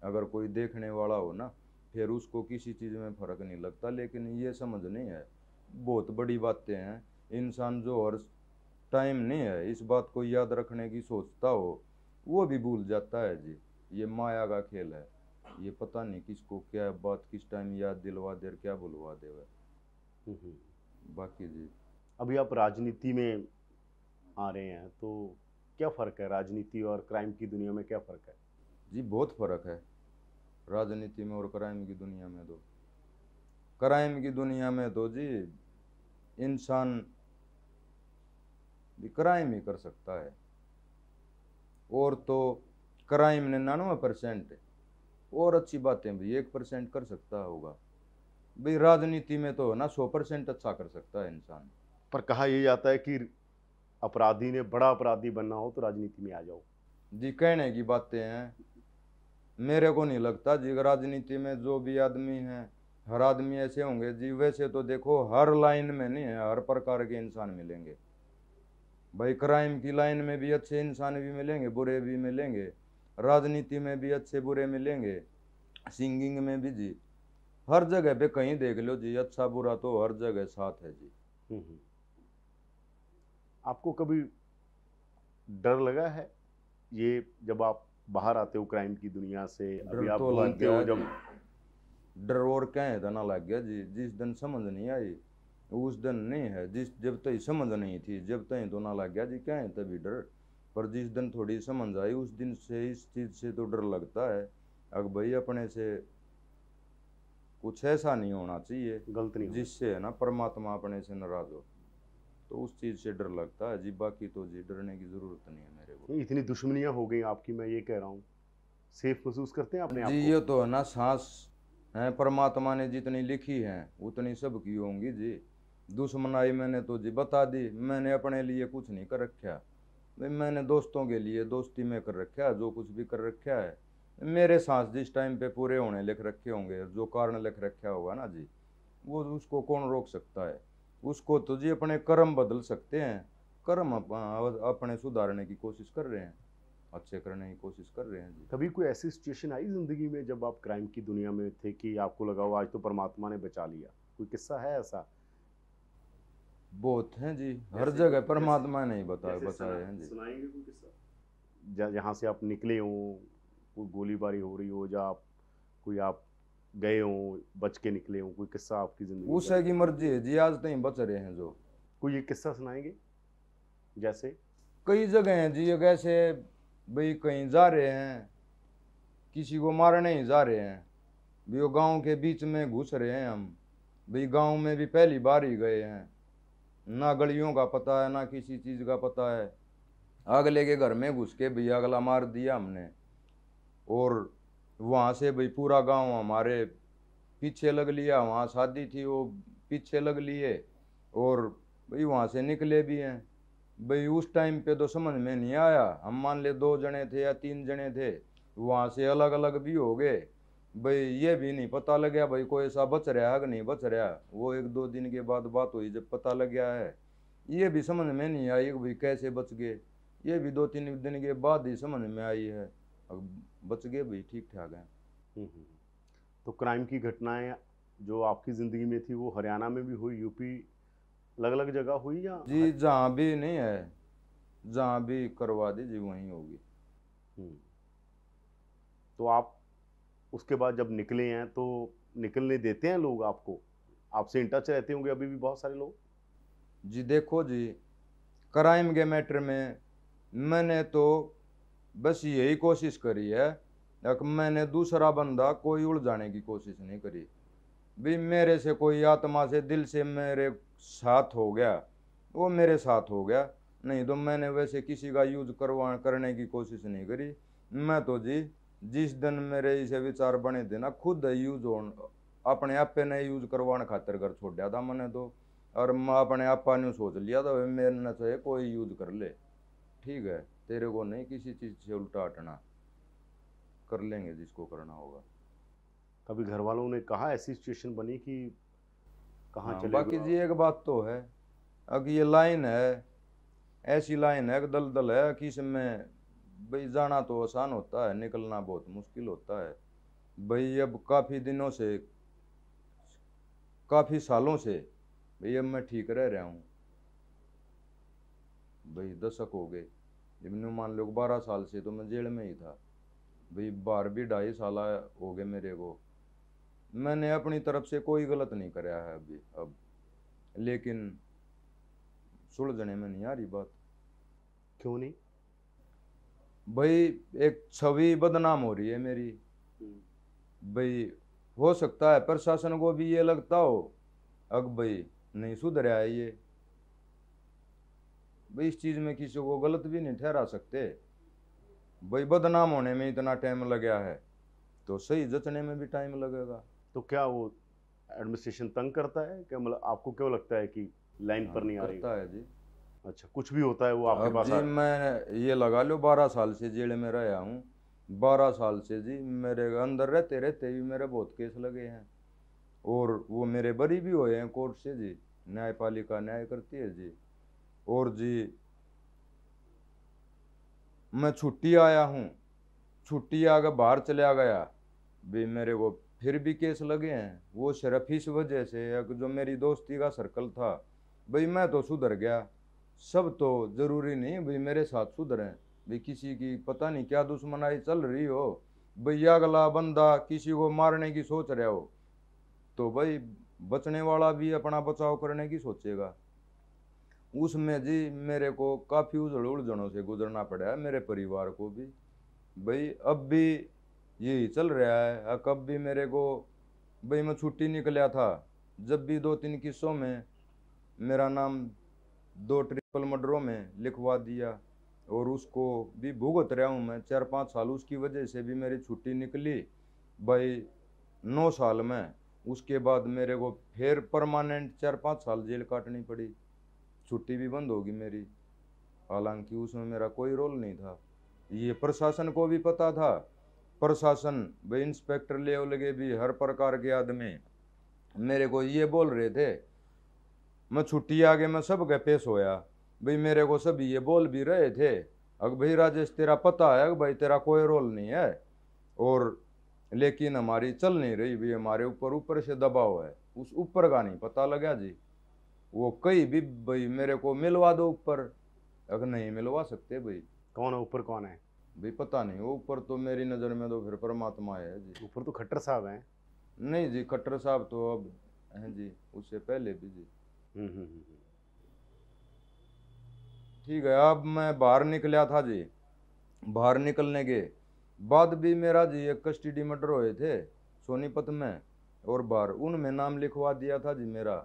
अगर कोई देखने वाला हो ना फिर उसको किसी चीज़ में फ़र्क नहीं लगता लेकिन ये समझ नहीं है बहुत बड़ी बातें हैं इंसान जो हर टाइम नहीं है इस बात को याद रखने की सोचता हो वो भी भूल जाता है जी ये माया का खेल है ये पता नहीं किसको क्या बात किस टाइम याद दिलवा दे क्या बुलवा दे बाकी जी अभी आप राजनीति में आ रहे हैं तो क्या फ़र्क है राजनीति और क्राइम की दुनिया में क्या फ़र्क है जी बहुत फ़र्क है राजनीति में और क्राइम की दुनिया में तो क्राइम की दुनिया में तो जी इंसान क्राइम ही कर सकता है और तो क्राइम ने नानवे परसेंट और अच्छी बातें भी एक परसेंट कर सकता होगा भाई राजनीति में तो ना सौ परसेंट अच्छा कर सकता है इंसान पर कहा यह जाता है कि अपराधी ने बड़ा अपराधी बनना हो तो राजनीति में आ जाओ जी कहने की बातें हैं मेरे को नहीं लगता जी राजनीति में जो भी आदमी हैं हर आदमी ऐसे होंगे जी वैसे तो देखो हर लाइन में नहीं है हर प्रकार के इंसान मिलेंगे भाई क्राइम की लाइन में भी अच्छे इंसान भी मिलेंगे बुरे भी मिलेंगे राजनीति में भी अच्छे बुरे मिलेंगे सिंगिंग में भी जी हर जगह पे कहीं देख लो जी अच्छा बुरा तो हर जगह साथ है जी हम्म, हम्म। आपको कभी डर लगा है ये जब आप बाहर आते हो क्राइम की दुनिया से अभी आप तो लग गया जब डर और क्या है तो ना लग गया जी जिस दिन समझ नहीं आई उस दिन नहीं है जिस जब तक समझ नहीं थी जब तक तो ना लग गया जी क्या है तभी डर पर जिस दिन थोड़ी समझ आई उस दिन से इस चीज़ से तो डर लगता है अगर भाई अपने से कुछ ऐसा नहीं होना चाहिए गलत नहीं जिससे है ना परमात्मा अपने से नाराज हो तो उस चीज़ से डर लगता है जी बाकी तो जी डरने की ज़रूरत नहीं है मेरे को इतनी दुश्मनियाँ हो गई आपकी मैं ये कह रहा हूँ सेफ महसूस करते हैं अपने जी ये तो है ना सांस है परमात्मा ने जितनी लिखी है उतनी सब की होंगी जी दुश्मन आई मैंने तो जी बता दी मैंने अपने लिए कुछ नहीं कर रखा भाई मैंने दोस्तों के लिए दोस्ती में कर रखा जो कुछ भी कर रखा है मेरे सांस जिस टाइम पे पूरे होने लिख रखे होंगे जो कारण लिख रखा होगा ना जी वो उसको कौन रोक सकता है उसको तो जी अपने कर्म बदल सकते हैं कर्म अपने सुधारने की कोशिश कर रहे हैं अच्छे करने की कोशिश कर रहे हैं जी कभी कोई ऐसी सिचुएशन आई ज़िंदगी में जब आप क्राइम की दुनिया में थे कि आपको लगा हुआ आज तो परमात्मा ने बचा लिया कोई किस्सा है ऐसा बहुत है जी हर जगह परमात्मा ने ही बताया बताए हैं जी जहाँ से आप निकले हों कोई गोलीबारी हो रही हो या आप कोई आप गए हो बच के निकले हों कोई किस्सा आपकी जिंदगी उसे की मर्जी है जी आज तीन तो बच रहे हैं जो कोई ये किस्सा सुनाएंगे जैसे कई जगह हैं जी कैसे भाई कहीं जा रहे हैं किसी को मारने ही जा रहे हैं भाई वो गाँव के बीच में घुस रहे हैं हम भाई गाँव में भी पहली बार ही गए हैं ना गलियों का पता है ना किसी चीज़ का पता है अगले के घर में घुस के भैया अगला मार दिया हमने और वहाँ से भाई पूरा गांव हमारे पीछे लग लिया वहाँ शादी थी वो पीछे लग लिए और भाई वहाँ से निकले भी हैं भाई उस टाइम पे तो समझ में नहीं आया हम मान ले दो जने थे या तीन जने थे वहाँ से अलग अलग भी हो गए भाई ये भी नहीं पता लग गया भाई कोई ऐसा बच रहा है कि नहीं बच रहा वो एक दो दिन के बाद बात हुई जब पता लग गया है ये भी समझ में नहीं आई कि भाई कैसे बच गए ये भी दो तीन दिन के बाद ही समझ में आई है अब बच गए भाई ठीक ठाक हैं हम्म, हम्म, हम्म। तो क्राइम की घटनाएं जो आपकी ज़िंदगी में थी वो हरियाणा में भी हुई यूपी अलग अलग जगह हुई या जी जहाँ भी नहीं है जहाँ भी करवा दी जी वहीं होगी तो आप उसके बाद जब निकले हैं तो निकलने देते हैं लोग आपको आपसे इन टच रहते होंगे अभी भी बहुत सारे लोग जी देखो जी क्राइम के मैटर में मैंने तो बस यही कोशिश करी है मैंने दूसरा बंदा कोई उलझाने की कोशिश नहीं करी भी मेरे से कोई आत्मा से दिल से मेरे साथ हो गया वो मेरे साथ हो गया नहीं तो मैंने वैसे किसी का यूज करवा करने की कोशिश नहीं करी मैं तो जी जिस दिन मेरे इसे विचार बने थे ना खुद यूज हो अपने आपे ने यूज करवाने खातर कर छोड़ा था मैंने तो और मैं अपने आपा ने सोच लिया था भाई मेरे ने चाहिए तो कोई यूज कर ले ठीक है तेरे को नहीं किसी चीज़ से उल्टा हटना कर लेंगे जिसको करना होगा कभी घर वालों ने कहा ऐसी सिचुएशन बनी कि कहाँ हाँ, चले बाकी जी एक बात तो है अब ये लाइन है ऐसी लाइन है दल दल है कि इसमें भाई जाना तो आसान होता है निकलना बहुत मुश्किल होता है भाई अब काफ़ी दिनों से काफ़ी सालों से भाई अब मैं ठीक रह रहा हूँ भाई दशक हो गए जब मान लो बारह साल से तो मैं जेल में ही था भाई बार भी ढाई साल हो गए मेरे को मैंने अपनी तरफ से कोई गलत नहीं कराया है अभी अब लेकिन सुलझने में नहीं आ रही बात क्यों नहीं भाई एक छवि बदनाम हो रही है मेरी भाई हो सकता है प्रशासन को भी ये लगता हो अब भाई नहीं सुधर है ये भाई इस चीज़ में किसी को गलत भी नहीं ठहरा सकते भाई बदनाम होने में इतना टाइम लग गया है तो सही जचने में भी टाइम लगेगा तो क्या वो एडमिनिस्ट्रेशन तंग करता है क्या मतलब आपको क्यों लगता है कि लाइन पर हाँ, नहीं आ रही है जी अच्छा कुछ भी होता है वो आपके पास जी मैं ये लगा लो बारह साल से जेल में रहा हूँ बारह साल से जी मेरे अंदर रहते रहते भी मेरे बहुत केस लगे हैं और वो मेरे बरी भी हुए हैं कोर्ट से जी न्यायपालिका न्याय करती है जी और जी मैं छुट्टी आया हूँ छुट्टी आकर बाहर चला गया भी मेरे को फिर भी केस लगे हैं वो सिर्फ इस वजह से जो मेरी दोस्ती का सर्कल था भाई मैं तो सुधर गया सब तो ज़रूरी नहीं भाई मेरे साथ सुधरें भाई किसी की पता नहीं क्या दुश्मनाई चल रही हो भाई अगला बंदा किसी को मारने की सोच रहा हो तो भाई बचने वाला भी अपना बचाव करने की सोचेगा उसमें जी मेरे को काफ़ी उजड़ उलझनों से गुजरना पड़ा है मेरे परिवार को भी भाई अब भी यही चल रहा है कब भी मेरे को भाई मैं छुट्टी निकलिया था जब भी दो तीन किस्सों में मेरा नाम दो ट्रिप पलमडरों में लिखवा दिया और उसको भी भुगत रहा हूँ मैं चार पाँच साल उसकी वजह से भी मेरी छुट्टी निकली भाई नौ साल में उसके बाद मेरे को फिर परमानेंट चार पाँच साल जेल काटनी पड़ी छुट्टी भी बंद होगी मेरी हालांकि उसमें मेरा कोई रोल नहीं था ये प्रशासन को भी पता था प्रशासन भाई इंस्पेक्टर लेवल के भी हर प्रकार के आदमी मेरे को ये बोल रहे थे मैं छुट्टी आगे मैं सब गए पेश होया भाई मेरे को सभी ये बोल भी रहे थे अग भाई राजेश तेरा पता है भाई तेरा कोई रोल नहीं है और लेकिन हमारी चल नहीं रही भाई हमारे ऊपर ऊपर से दबाव है उस ऊपर का नहीं पता लगा जी वो कई भी भाई मेरे को मिलवा दो ऊपर अगर नहीं मिलवा सकते भाई कौन है ऊपर कौन है भाई पता नहीं वो ऊपर तो मेरी नज़र में तो फिर परमात्मा है जी ऊपर तो खट्टर साहब हैं नहीं जी खट्टर साहब तो अब हैं जी उससे पहले भी जी हम्म हम्म, हम्म, हम्म। ठीक है अब मैं बाहर निकलिया था जी बाहर निकलने के बाद भी मेरा जी एक कस्टडी मर्डर हुए थे सोनीपत में और बाहर उनमें नाम लिखवा दिया था जी मेरा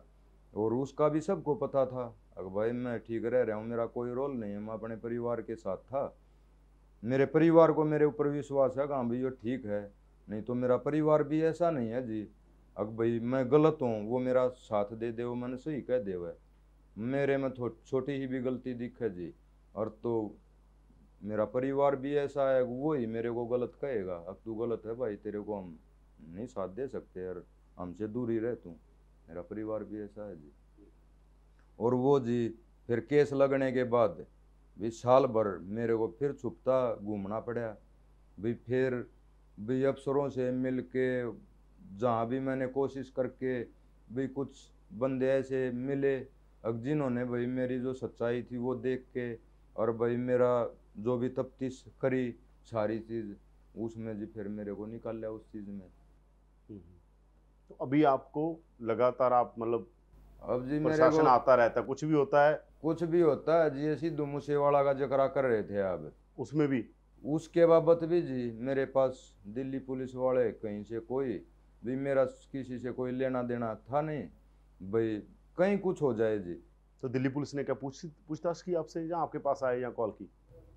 और उसका भी सबको पता था अब भाई मैं ठीक रह रहा हूँ मेरा कोई रोल नहीं है मैं अपने परिवार के साथ था मेरे परिवार को मेरे ऊपर विश्वास है कहाँ भाई ये ठीक है नहीं तो मेरा परिवार भी ऐसा नहीं है जी अब भाई मैं गलत हूँ वो मेरा साथ दे दे वो मैंने सही कह दे वह मेरे में छोटी ही भी गलती दिखे जी और तो मेरा परिवार भी ऐसा है वो ही मेरे को गलत कहेगा अब तू गलत है भाई तेरे को हम नहीं साथ दे सकते यार हमसे दूर ही रह तू मेरा परिवार भी ऐसा है जी और वो जी फिर केस लगने के बाद भी साल भर मेरे को फिर छुपता घूमना पड़ा भी फिर भी अफसरों से मिल के जहाँ भी मैंने कोशिश करके भी कुछ बंदे ऐसे मिले अब जिन्होंने भाई मेरी जो सच्चाई थी वो देख के और भाई मेरा जो भी तफ्तीश करी सारी चीज़ उसमें जी फिर मेरे को निकाल लिया उस चीज़ में हम्म। तो अभी आपको लगातार आप मतलब अब जी मेरे को आता रहता कुछ भी होता है कुछ भी होता है जी ऐसी दुमुसे वाला का जकरा कर रहे थे अब उसमें भी उसके बाबत भी जी मेरे पास दिल्ली पुलिस वाले कहीं से कोई भी मेरा किसी से कोई लेना देना था नहीं भाई कहीं कुछ हो जाए जी तो दिल्ली पुलिस ने क्या पूछ पूछताछ की आपसे या आपके पास आए या कॉल की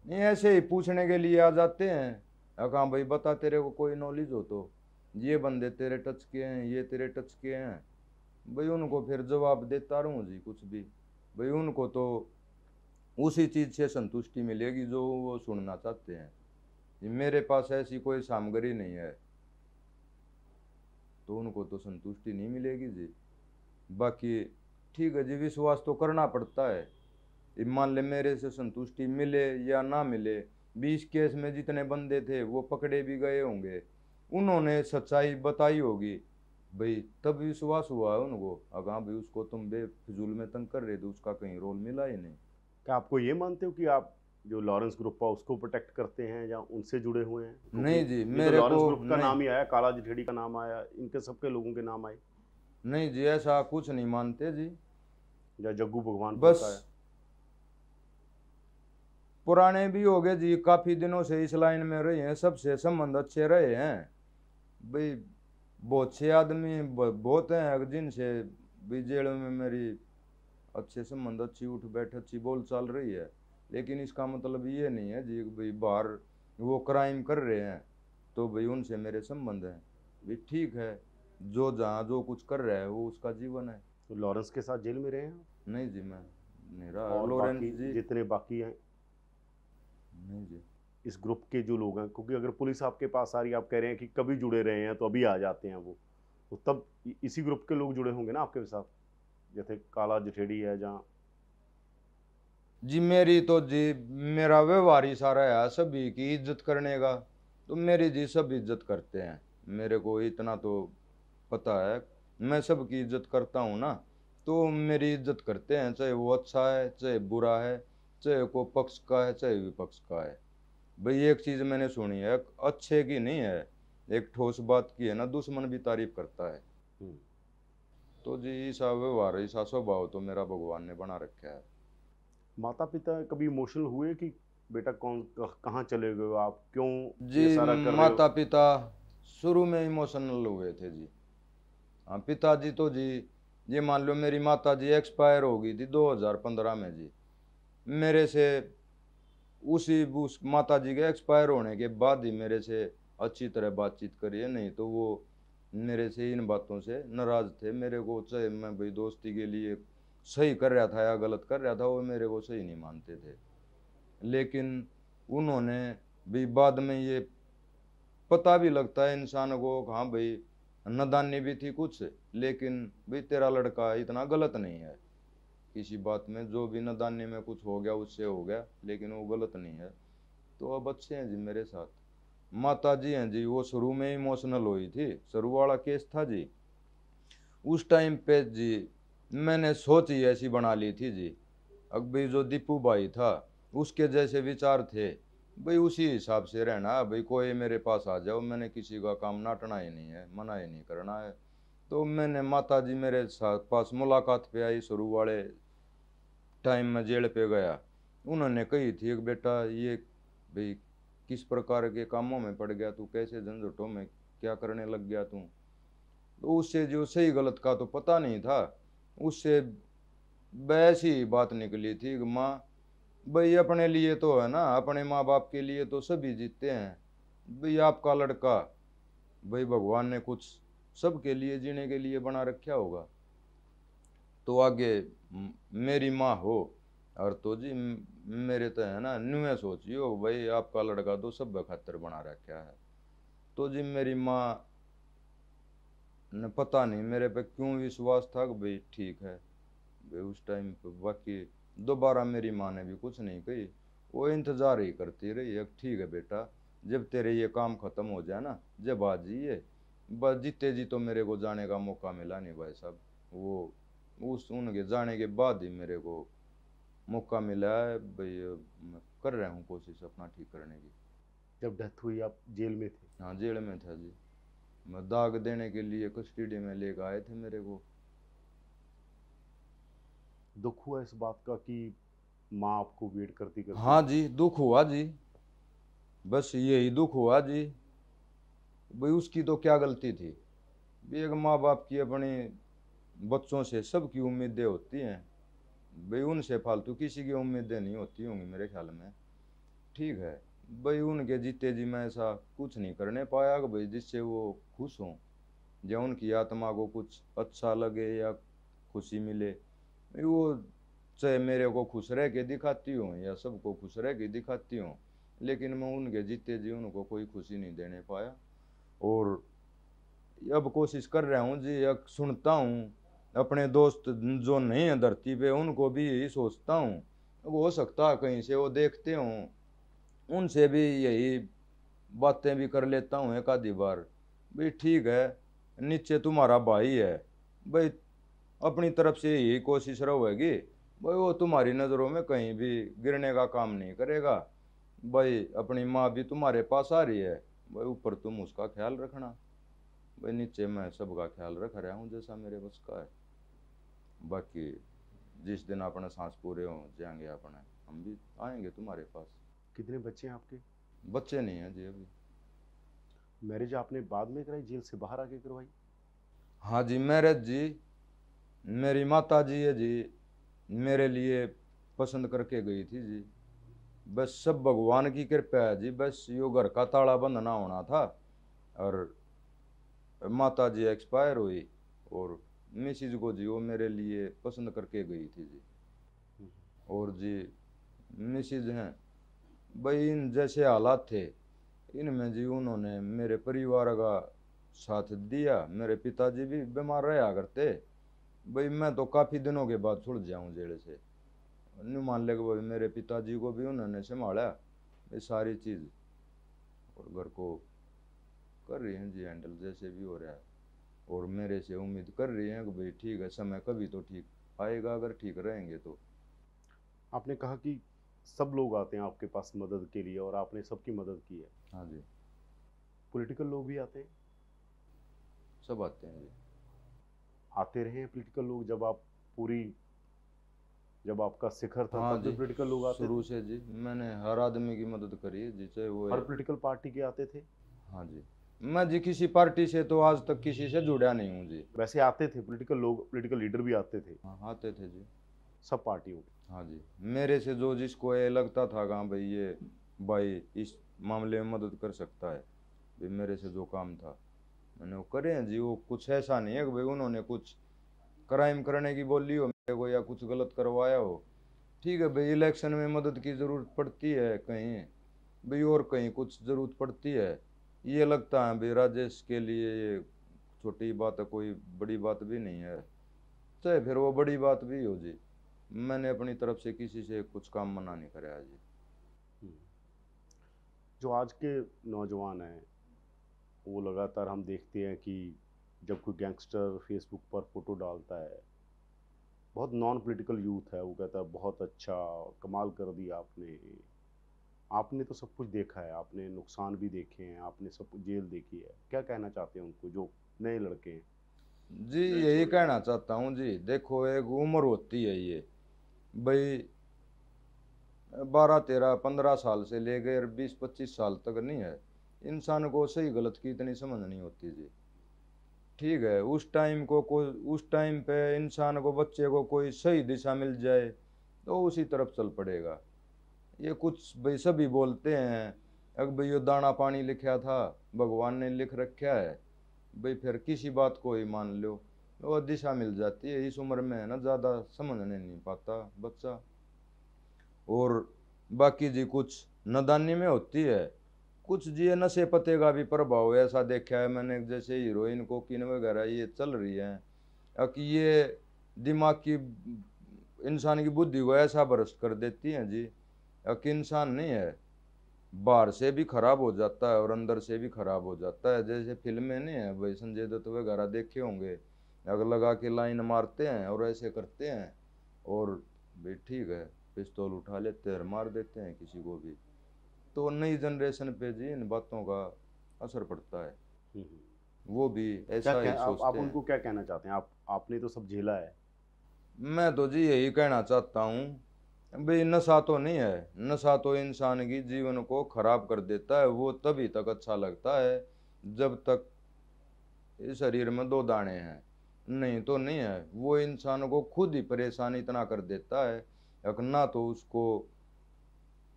नहीं ऐसे ही पूछने के लिए आ जाते हैं कहा भाई बता तेरे को कोई नॉलेज हो तो ये बंदे तेरे टच के हैं ये तेरे टच के हैं भाई उनको फिर जवाब देता रहूँ जी कुछ भी भाई उनको तो उसी चीज़ से संतुष्टि मिलेगी जो वो सुनना चाहते हैं मेरे पास ऐसी कोई सामग्री नहीं है तो उनको तो संतुष्टि नहीं मिलेगी जी बाकी ठीक है जी विश्वास तो करना पड़ता है मान ले मेरे से संतुष्टि मिले या ना मिले बीस केस में जितने बंदे थे वो पकड़े भी गए होंगे उन्होंने सच्चाई बताई होगी भाई तब विश्वास हुआ है उनको अगर भाई उसको तुम बेफिजूल में तंग कर रहे थे उसका कहीं रोल मिला ही नहीं क्या आपको ये मानते हो कि आप जो लॉरेंस ग्रुप का उसको प्रोटेक्ट करते हैं या उनसे जुड़े हुए हैं नहीं जी तो मेरे तो लॉरेंस ग्रुप का नाम ही आया काला जठेड़ी का नाम आया इनके सबके लोगों के नाम आए नहीं जी ऐसा कुछ नहीं मानते जी या जग्गू भगवान बस पुराने भी हो गए जी काफ़ी दिनों से इस लाइन में रहे हैं सबसे संबंध अच्छे रहे हैं भाई बहुत से आदमी बहुत हैं जिनसे भी जेल में मेरी अच्छे संबंध अच्छी उठ बैठ अच्छी बोल चाल रही है लेकिन इसका मतलब ये नहीं है जी भाई बाहर वो क्राइम कर रहे हैं तो भाई उनसे मेरे संबंध हैं भाई ठीक है जो जहाँ जो कुछ कर रहा है वो उसका जीवन है तो लॉरेंस के साथ जेल में रहे हैं नहीं जी मैं मेरा लॉरेंस जी जितने बाकी हैं नहीं जी इस ग्रुप के जो लोग हैं क्योंकि अगर पुलिस आपके पास आ रही है आप कह रहे हैं कि कभी जुड़े रहे हैं तो अभी आ जाते हैं वो तो तब इसी ग्रुप के लोग जुड़े होंगे ना आपके साथ जैसे काला जठेड़ी है जहाँ जी मेरी तो जी मेरा व्यवहार ही सारा है सभी की इज्जत करने का तो मेरी जी सब इज्जत करते हैं मेरे को इतना तो पता है मैं सबकी इज्जत करता हूँ ना तो मेरी इज्जत करते हैं चाहे वो अच्छा है चाहे बुरा है चाहे को पक्ष का है चाहे विपक्ष का है भाई एक चीज़ मैंने सुनी है अच्छे की नहीं है एक ठोस बात की है ना दुश्मन भी तारीफ करता है हम्म। तो जी ईसा व्यवहार ईसा स्वभाव तो मेरा भगवान ने बना रखा है माता पिता कभी इमोशनल हुए कि बेटा कौन कहाँ चले गए आप क्यों जी ये सारा कर माता पिता शुरू में इमोशनल हुए थे जी हाँ पिताजी तो जी ये मान लो मेरी माता जी एक्सपायर हो गई थी 2015 में जी मेरे से उसी उस माता जी के एक्सपायर होने के बाद ही मेरे से अच्छी तरह बातचीत करिए नहीं तो वो मेरे से इन बातों से नाराज़ थे मेरे को चाहे मैं भाई दोस्ती के लिए सही कर रहा था या गलत कर रहा था वो मेरे को सही नहीं मानते थे लेकिन उन्होंने भी बाद में ये पता भी लगता है इंसान को हाँ भाई नदानी भी थी कुछ लेकिन भाई तेरा लड़का इतना गलत नहीं है किसी बात में जो भी नदानी में कुछ हो गया उससे हो गया लेकिन वो गलत नहीं है तो अब अच्छे हैं जी मेरे साथ माता जी हैं जी वो शुरू में इमोशनल हुई थी शुरू वाला केस था जी उस टाइम पे जी मैंने सोच ही ऐसी बना ली थी जी अब भी जो दीपू भाई था उसके जैसे विचार थे भाई उसी हिसाब से रहना है भाई कोई मेरे पास आ जाओ मैंने किसी का काम नाटना ही नहीं है मना ही नहीं करना है तो मैंने माता जी मेरे साथ पास मुलाकात पे आई शुरू वाले टाइम में जेल पे गया उन्होंने कही थी एक बेटा ये भाई किस प्रकार के कामों में पड़ गया तू कैसे झंझटों में क्या करने लग गया तू तो उससे जो सही गलत का तो पता नहीं था उससे वैसी बात निकली थी कि माँ भाई अपने लिए तो है ना अपने माँ बाप के लिए तो सभी जीते हैं भाई आपका लड़का भाई भगवान ने कुछ सबके लिए जीने के लिए बना रखा होगा तो आगे मेरी माँ हो और तो जी मेरे तो है ना नुए सोचियो भाई आपका लड़का तो सब खतर बना रखा है तो जी मेरी माँ ने पता नहीं मेरे पे क्यों विश्वास था कि भाई ठीक है भाई उस टाइम पे बाकी दोबारा मेरी माँ ने भी कुछ नहीं कही वो इंतज़ार ही करती रही एक ठीक है बेटा जब तेरे ये काम ख़त्म हो जाए ना जब आ जाइए बस जीते जी तो मेरे को जाने का मौका मिला नहीं भाई साहब वो उस उनके जाने के बाद ही मेरे को मौका मिला है भाई मैं कर रहा हूँ कोशिश अपना ठीक करने की जब डेथ हुई आप जेल में थे हाँ जेल में था जी मैं दाग देने के लिए कस्टडी में लेकर आए थे मेरे को दुख हुआ इस बात का कि माँ आपको वेट करती करती हाँ जी दुख हुआ जी बस यही दुख हुआ जी भाई उसकी तो क्या गलती थी भी एक माँ बाप की अपने बच्चों से सबकी उम्मीदें होती हैं भाई उनसे फालतू किसी की उम्मीदें नहीं होती होंगी मेरे ख्याल में ठीक है भाई उनके जीते जी मैं ऐसा कुछ नहीं करने पाया कि भाई जिससे वो खुश हों या उनकी आत्मा को कुछ अच्छा लगे या खुशी मिले वो चाहे मेरे को खुश रह के दिखाती हूँ या सबको खुश रह के दिखाती हूँ लेकिन मैं उनके जीते जी उनको कोई खुशी नहीं देने पाया और अब कोशिश कर रहा हूँ जी अब सुनता हूँ अपने दोस्त जो नहीं है धरती पे उनको भी यही सोचता हूँ हो सकता है कहीं से वो देखते हों उनसे भी यही बातें भी कर लेता हूँ एक आधी बार भाई ठीक है नीचे तुम्हारा भाई है भाई अपनी तरफ से यही कोशिश रहेगी भाई वो तुम्हारी नज़रों में कहीं भी गिरने का काम नहीं करेगा भाई अपनी माँ भी तुम्हारे पास आ रही है भाई ऊपर तुम उसका ख्याल रखना भाई नीचे मैं सबका ख्याल रख रहा हूँ जैसा मेरे बस का है बाकी जिस दिन अपने सांस पूरे हों जाएंगे अपने हम भी आएंगे तुम्हारे पास कितने बच्चे हैं आपके बच्चे नहीं हैं जी अभी मैरिज आपने बाद में कराई जेल से बाहर आके करवाई हाँ जी मैरिज जी मेरी माता जी है जी मेरे लिए पसंद करके गई थी जी बस सब भगवान की कृपा है जी बस यो घर का ताला बंद ना होना था और माता जी एक्सपायर हुई और मिसिज को जी वो मेरे लिए पसंद करके गई थी जी और जी मिसिज हैं भाई इन जैसे हालात थे इनमें जी उन्होंने मेरे परिवार का साथ दिया मेरे पिताजी भी बीमार रहा करते भाई मैं तो काफ़ी दिनों के बाद सुलझ जाऊँ जेल से नहीं मान ले भाई मेरे पिताजी को भी उन्होंने संभाला ये सारी चीज़ और घर को कर रही हैं जी हैंडल जैसे भी हो रहा है और मेरे से उम्मीद कर रही हैं कि भाई ठीक है समय कभी तो ठीक आएगा अगर ठीक रहेंगे तो आपने कहा कि सब लोग आते हैं आपके पास मदद के लिए और आपने सबकी मदद की है हाँ जी पॉलिटिकल लोग भी आते हैं सब आते हैं जी आते रहे हैं पोलिटिकल लोग जब आप पूरी जब आपका शिखर था हाँ जी पोलिटिकल लोग आते शुरू से जी मैंने हर आदमी की मदद करी है जिसे वो हर पोलिटिकल पार्टी के आते थे हाँ जी मैं जी किसी पार्टी से तो आज तक किसी से जुड़ा नहीं हूँ जी वैसे आते थे पोलिटिकल लोग पोलिटिकल लीडर भी आते थे हाँ आते थे जी सब पार्टियों के हाँ जी मेरे से जो जिसको ये लगता था कहाँ भाई ये भाई इस मामले में मदद कर सकता है भाई मेरे से जो काम था मैंने वो करे हैं जी वो कुछ ऐसा नहीं है कि भाई उन्होंने कुछ क्राइम करने की बोली हो मेरे को या कुछ गलत करवाया हो ठीक है भाई इलेक्शन में मदद की ज़रूरत पड़ती है कहीं भाई और कहीं कुछ ज़रूरत पड़ती है ये लगता है भाई राजेश के लिए ये छोटी बात है कोई बड़ी बात भी नहीं है चाहे फिर वो बड़ी बात भी हो जी मैंने अपनी तरफ से किसी से कुछ काम मना नहीं कराया जी हम्म। जो आज के नौजवान हैं वो लगातार हम देखते हैं कि जब कोई गैंगस्टर फेसबुक पर फोटो डालता है बहुत नॉन पॉलिटिकल यूथ है वो कहता है बहुत अच्छा कमाल कर दिया आपने आपने तो सब कुछ देखा है आपने नुकसान भी देखे हैं आपने सब जेल देखी है क्या कहना चाहते हैं उनको जो नए लड़के हैं जी यही कहना चाहता हूँ जी देखो एक उम्र होती है ये भाई बारह तेरह पंद्रह साल से ले गए बीस पच्चीस साल तक नहीं है इंसान को सही गलत की इतनी समझ नहीं होती जी ठीक है उस टाइम को कोई उस टाइम पे इंसान को बच्चे को कोई सही दिशा मिल जाए तो उसी तरफ चल पड़ेगा ये कुछ भाई सभी बोलते हैं अब भाई ये दाना पानी लिखा था भगवान ने लिख रखा है भाई फिर किसी बात को ही मान लो वो दिशा मिल जाती है इस उम्र में है ना ज़्यादा समझने नहीं पाता बच्चा और बाकी जी कुछ नदानी में होती है कुछ जी नशे पते का भी प्रभाव ऐसा देखा है मैंने जैसे हीरोइन किन वगैरह ये चल रही है कि ये दिमाग की इंसान की बुद्धि को ऐसा भ्रष्ट कर देती हैं जी कि इंसान नहीं है बाहर से भी खराब हो जाता है और अंदर से भी खराब हो जाता है जैसे फिल्में नहीं है भाई संजय दत्त वगैरह देखे होंगे अगर लगा के लाइन मारते हैं और ऐसे करते हैं और भाई ठीक है पिस्तौल उठा लेते हैं और मार देते हैं किसी को भी तो नई जनरेशन पे जी इन बातों का असर पड़ता है हम्म, हम्म। वो भी ऐसा ही आप, आप उनको क्या कहना चाहते हैं आप आपने तो सब झेला है मैं तो जी यही कहना चाहता हूँ भाई नशा तो नहीं है नशा तो इंसान की जीवन को खराब कर देता है वो तभी तक अच्छा लगता है जब तक इस शरीर में दो दाने हैं नहीं तो नहीं है वो इंसान को खुद ही परेशान इतना कर देता है ना तो उसको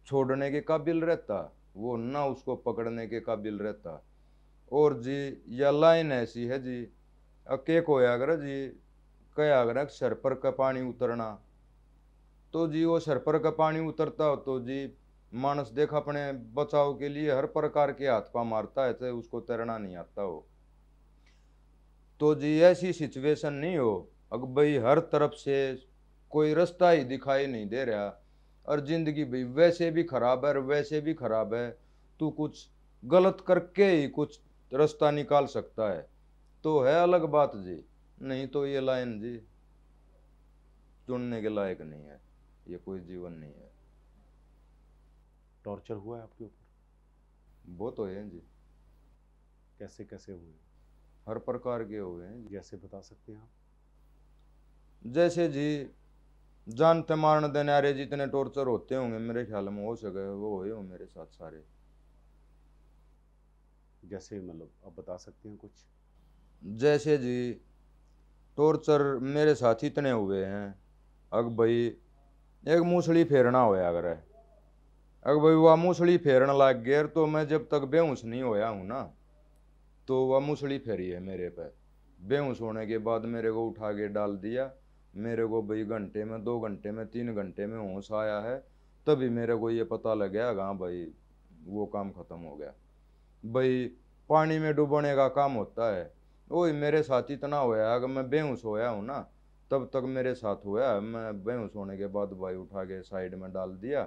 छोड़ने के काबिल रहता वो ना उसको पकड़ने के काबिल रहता और जी यह लाइन ऐसी है जी अके कोया कर जी कया कर सर पर का पानी उतरना तो जी वो सर पर का पानी उतरता हो तो जी मानस देख अपने बचाव के लिए हर प्रकार के हाथ पा मारता है तो उसको तैरना नहीं आता हो तो जी ऐसी सिचुएशन नहीं हो अब भाई हर तरफ से कोई रास्ता ही दिखाई नहीं दे रहा और ज़िंदगी भी वैसे भी ख़राब है और वैसे भी ख़राब है तू कुछ गलत करके ही कुछ रास्ता निकाल सकता है तो है अलग बात जी नहीं तो ये लाइन जी चुनने के लायक नहीं है ये कोई जीवन नहीं है टॉर्चर हुआ है आपके ऊपर वो तो है जी कैसे कैसे हुए हर प्रकार के हुए हैं जैसे बता सकते हैं आप जैसे जी जानते मारने देने आ रहे जितने टॉर्चर होते होंगे मेरे ख्याल में हो सके वो हुए हो मेरे साथ सारे जैसे मतलब आप बता सकते हैं कुछ जैसे जी टॉर्चर मेरे साथ इतने हुए हैं अग भाई एक मूसली फेरना होया अगर है अग भाई वह मूसली फेरन लग गए तो मैं जब तक बेहूस नहीं होया हूँ ना तो वह मूसली फेरी है मेरे पे बेहूस होने के बाद मेरे को उठा के डाल दिया मेरे को भाई घंटे में दो घंटे में तीन घंटे में होश आया है तभी मेरे को ये पता लग गया हाँ भाई वो काम ख़त्म हो गया भाई पानी में डूबने का काम होता है ओए मेरे साथ इतना होया अगर मैं बेहूस होया हूँ ना तब तक मेरे साथ हुआ मैं बेहूस होने के बाद भाई उठा के साइड में डाल दिया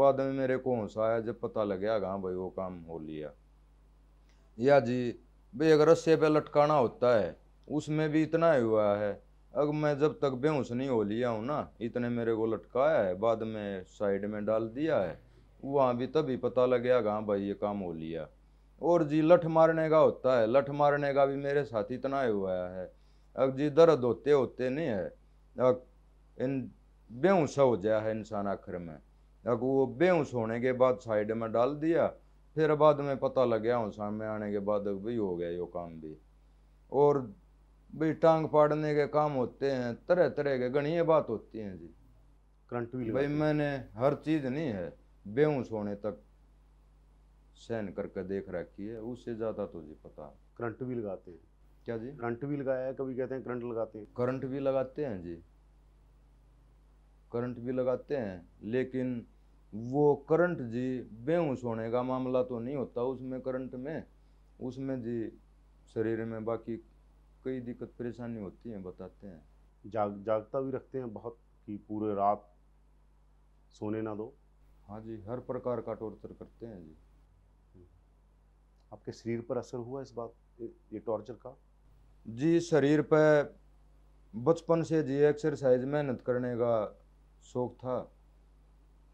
बाद में मेरे को होश आया जब पता लग गया हाँ भाई वो काम हो लिया या जी भाई अगर रस्से पे लटकाना होता है उसमें भी इतना ही हुआ है अब मैं जब तक बेहोश नहीं हो लिया हूँ ना इतने मेरे को लटकाया है बाद में साइड में डाल दिया है वहाँ भी तभी पता गया हाँ भाई ये काम हो लिया और जी लठ मारने का होता है लठ मारने का भी मेरे साथ इतना ही हुआ है अब जी दर्द होते होते नहीं है अब इन बेहूस हो गया है इंसान आखिर में अब वो बेहूस होने के बाद साइड में डाल दिया फिर बाद में पता लग गया हूँ सामने आने के बाद भी हो गया यो काम भी और भाई टांग फाड़ने के काम होते हैं तरह तरह के गणीय बात होती हैं जी करंट भी भाई मैंने हर चीज़ नहीं है बेहू सोने तक सहन करके देख रखी है उससे ज़्यादा तो जी पता करंट भी लगाते हैं क्या जी करंट भी लगाया है कभी कहते हैं करंट लगाते हैं करंट भी लगाते हैं जी करंट भी लगाते हैं लेकिन वो करंट जी बेहूस होने का मामला तो नहीं होता उसमें करंट में उसमें जी शरीर में बाकी कई दिक्कत परेशानी होती है बताते हैं जाग जागता भी रखते हैं बहुत कि पूरे रात सोने ना दो हाँ जी हर प्रकार का टॉर्चर करते हैं जी आपके शरीर पर असर हुआ इस बात ये टॉर्चर का जी शरीर पर बचपन से जी एक्सरसाइज मेहनत करने का शौक था